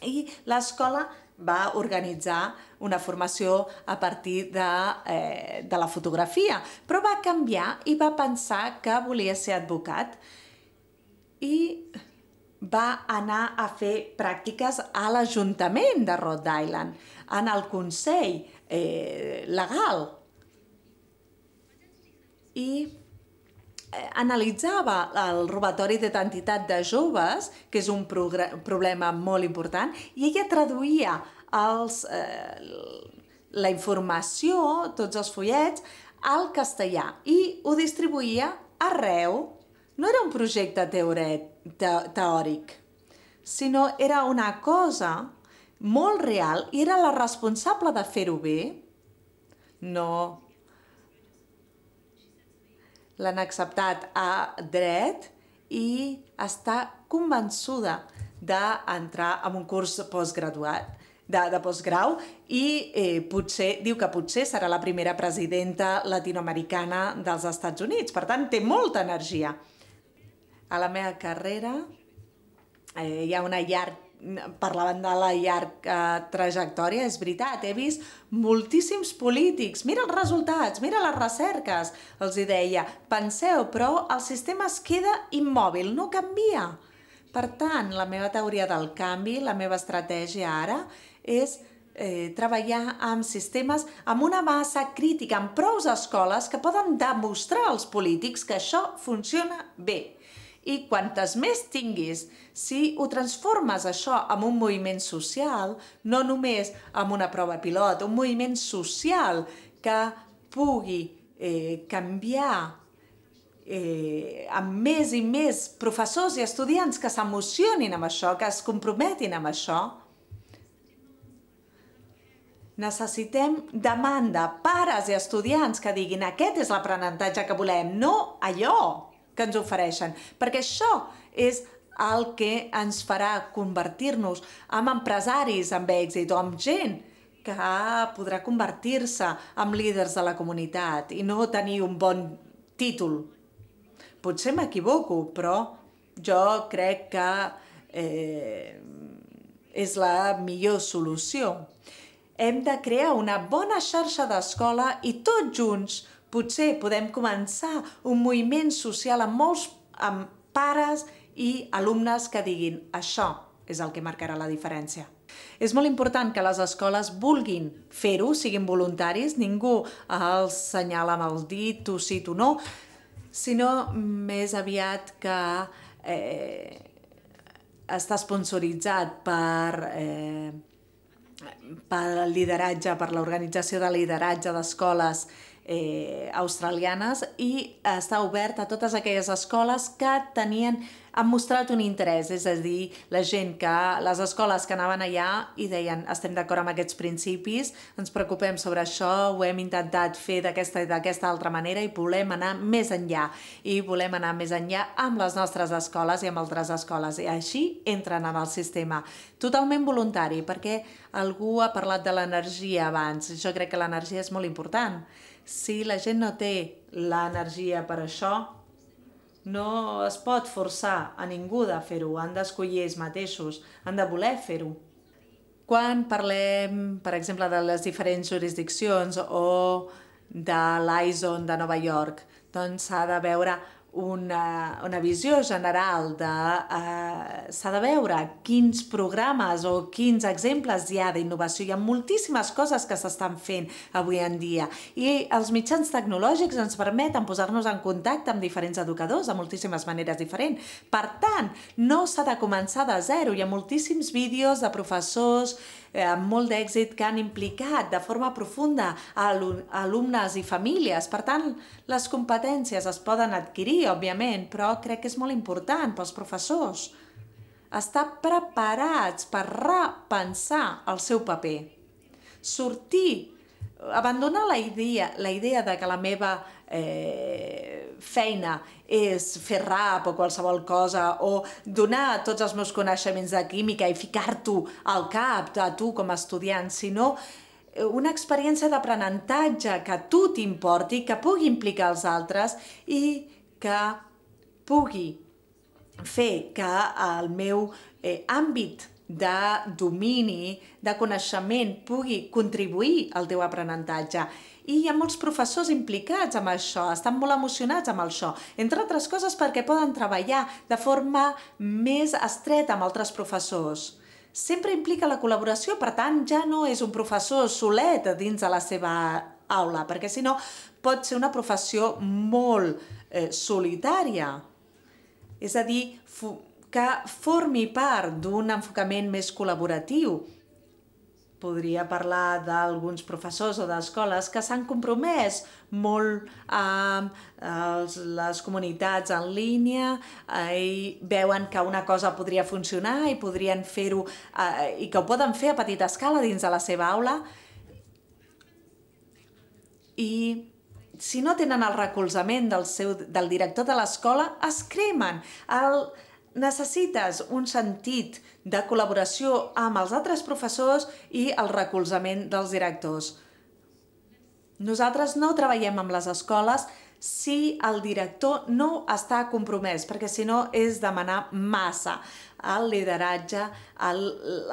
i l'escola va organitzar una formació a partir de, eh, de la fotografia, però va canviar i va pensar que volia ser advocat i va anar a fer pràctiques a l'Ajuntament de Rhode Island, en el Consell eh, Legal. I Eh, analitzava el robatori d'identitat de joves, que és un problema molt important, i ella traduïa els, eh, la informació, tots els fullets, al castellà i ho distribuïa arreu. No era un projecte teoret, te, teòric, sinó era una cosa molt real i era la responsable de fer-ho bé. No, l'han acceptat a dret i està convençuda d'entrar en un curs postgraduat de, de postgrau i eh, potser, diu que potser serà la primera presidenta latinoamericana dels Estats Units. Per tant, té molta energia. A la meva carrera eh, hi ha una llarg parlaven de la llarga eh, trajectòria, és veritat, he vist moltíssims polítics, mira els resultats, mira les recerques, els hi deia, penseu, però el sistema es queda immòbil, no canvia. Per tant, la meva teoria del canvi, la meva estratègia ara, és eh, treballar amb sistemes amb una massa crítica, amb prous escoles que poden demostrar als polítics que això funciona bé. I quantes més tinguis si ho transformes això en un moviment social, no només en una prova pilot, un moviment social que pugui eh, canviar eh, amb més i més professors i estudiants que s'emocionin amb això, que es comprometin amb això, necessitem demanda, pares i estudiants que diguin aquest és l'aprenentatge que volem, no allò que ens ofereixen, perquè això és el que ens farà convertir-nos en empresaris amb èxit o amb gent que podrà convertir-se en líders de la comunitat i no tenir un bon títol. Potser m'equivoco, però jo crec que eh, és la millor solució. Hem de crear una bona xarxa d'escola i tots junts potser podem començar un moviment social amb molts amb pares i alumnes que diguin això és el que marcarà la diferència. És molt important que les escoles vulguin fer-ho, siguin voluntaris, ningú els senyala amb el dit, tu sí, tu no, sinó més aviat que eh, està sponsoritzat per, eh, per el lideratge, per l'organització de lideratge d'escoles eh, australianes i està obert a totes aquelles escoles que tenien han mostrat un interès, és a dir, la gent que, les escoles que anaven allà i deien estem d'acord amb aquests principis, ens preocupem sobre això, ho hem intentat fer d'aquesta i d'aquesta altra manera i volem anar més enllà. I volem anar més enllà amb les nostres escoles i amb altres escoles. I així entren en el sistema. Totalment voluntari, perquè algú ha parlat de l'energia abans. Jo crec que l'energia és molt important. Si la gent no té l'energia per això, no es pot forçar a ningú de fer-ho, han d'escollir ells mateixos, han de voler fer-ho. Quan parlem, per exemple, de les diferents jurisdiccions o de l'Aison de Nova York, doncs s'ha de veure una, una visió general de eh, s'ha de veure quins programes o quins exemples hi ha d'innovació. Hi ha moltíssimes coses que s'estan fent avui en dia i els mitjans tecnològics ens permeten posar-nos en contacte amb diferents educadors de moltíssimes maneres diferents. Per tant, no s'ha de començar de zero. Hi ha moltíssims vídeos de professors, eh, amb molt d'èxit que han implicat de forma profunda a alumnes i famílies. Per tant, les competències es poden adquirir, òbviament, però crec que és molt important pels professors estar preparats per repensar el seu paper. Sortir, abandonar la idea, la idea de que la meva eh, feina és fer rap o qualsevol cosa o donar tots els meus coneixements de química i ficar-t'ho al cap a tu com a estudiant, sinó eh, una experiència d'aprenentatge que a tu t'importi, que pugui implicar els altres i que pugui fer que el meu eh, àmbit de domini, de coneixement, pugui contribuir al teu aprenentatge i hi ha molts professors implicats amb això, estan molt emocionats amb això, entre altres coses perquè poden treballar de forma més estreta amb altres professors. Sempre implica la col·laboració, per tant, ja no és un professor solet dins de la seva aula, perquè si no pot ser una professió molt eh, solitària. És a dir, que formi part d'un enfocament més col·laboratiu podria parlar d'alguns professors o d'escoles que s'han compromès molt amb les comunitats en línia eh, i veuen que una cosa podria funcionar i podrien fer-ho eh, i que ho poden fer a petita escala dins de la seva aula. I si no tenen el recolzament del, seu, del director de l'escola, es cremen. El, necessites un sentit de col·laboració amb els altres professors i el recolzament dels directors. Nosaltres no treballem amb les escoles si el director no està compromès, perquè si no és demanar massa el lideratge. El,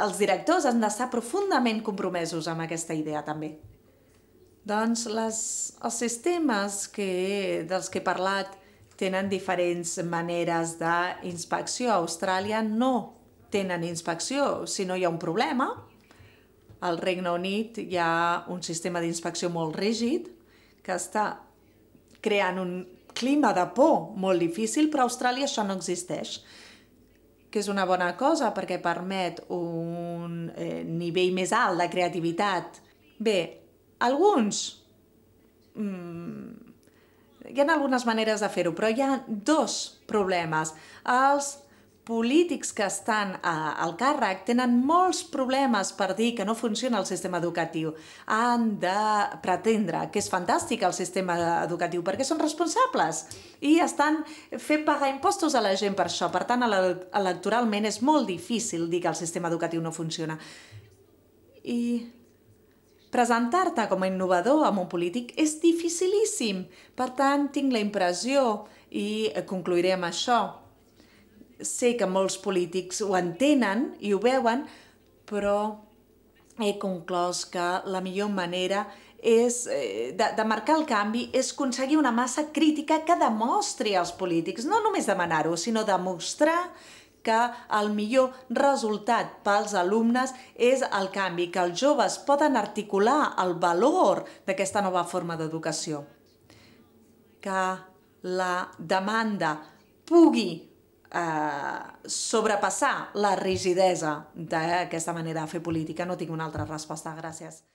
els directors han d'estar profundament compromesos amb aquesta idea també. Doncs les, els sistemes que, dels que he parlat, tenen diferents maneres d'inspecció. A Austràlia no tenen inspecció. Si no hi ha un problema, al Regne Unit hi ha un sistema d'inspecció molt rígid que està creant un clima de por molt difícil, però a Austràlia això no existeix que és una bona cosa perquè permet un eh, nivell més alt de creativitat. Bé, alguns mm, hi ha algunes maneres de fer-ho, però hi ha dos problemes. Els polítics que estan a, eh, al càrrec tenen molts problemes per dir que no funciona el sistema educatiu. Han de pretendre que és fantàstic el sistema educatiu perquè són responsables i estan fent pagar impostos a la gent per això. Per tant, electoralment és molt difícil dir que el sistema educatiu no funciona. I Presentar-te com a innovador amb un polític és dificilíssim. Per tant, tinc la impressió, i concluiré amb això, sé que molts polítics ho entenen i ho veuen, però he conclòs que la millor manera és, eh, de, de marcar el canvi és aconseguir una massa crítica que demostri als polítics, no només demanar-ho, sinó demostrar que el millor resultat pels alumnes és el canvi, que els joves poden articular el valor d'aquesta nova forma d'educació. Que la demanda pugui eh, sobrepassar la rigidesa d'aquesta manera de fer política. No tinc una altra resposta. Gràcies.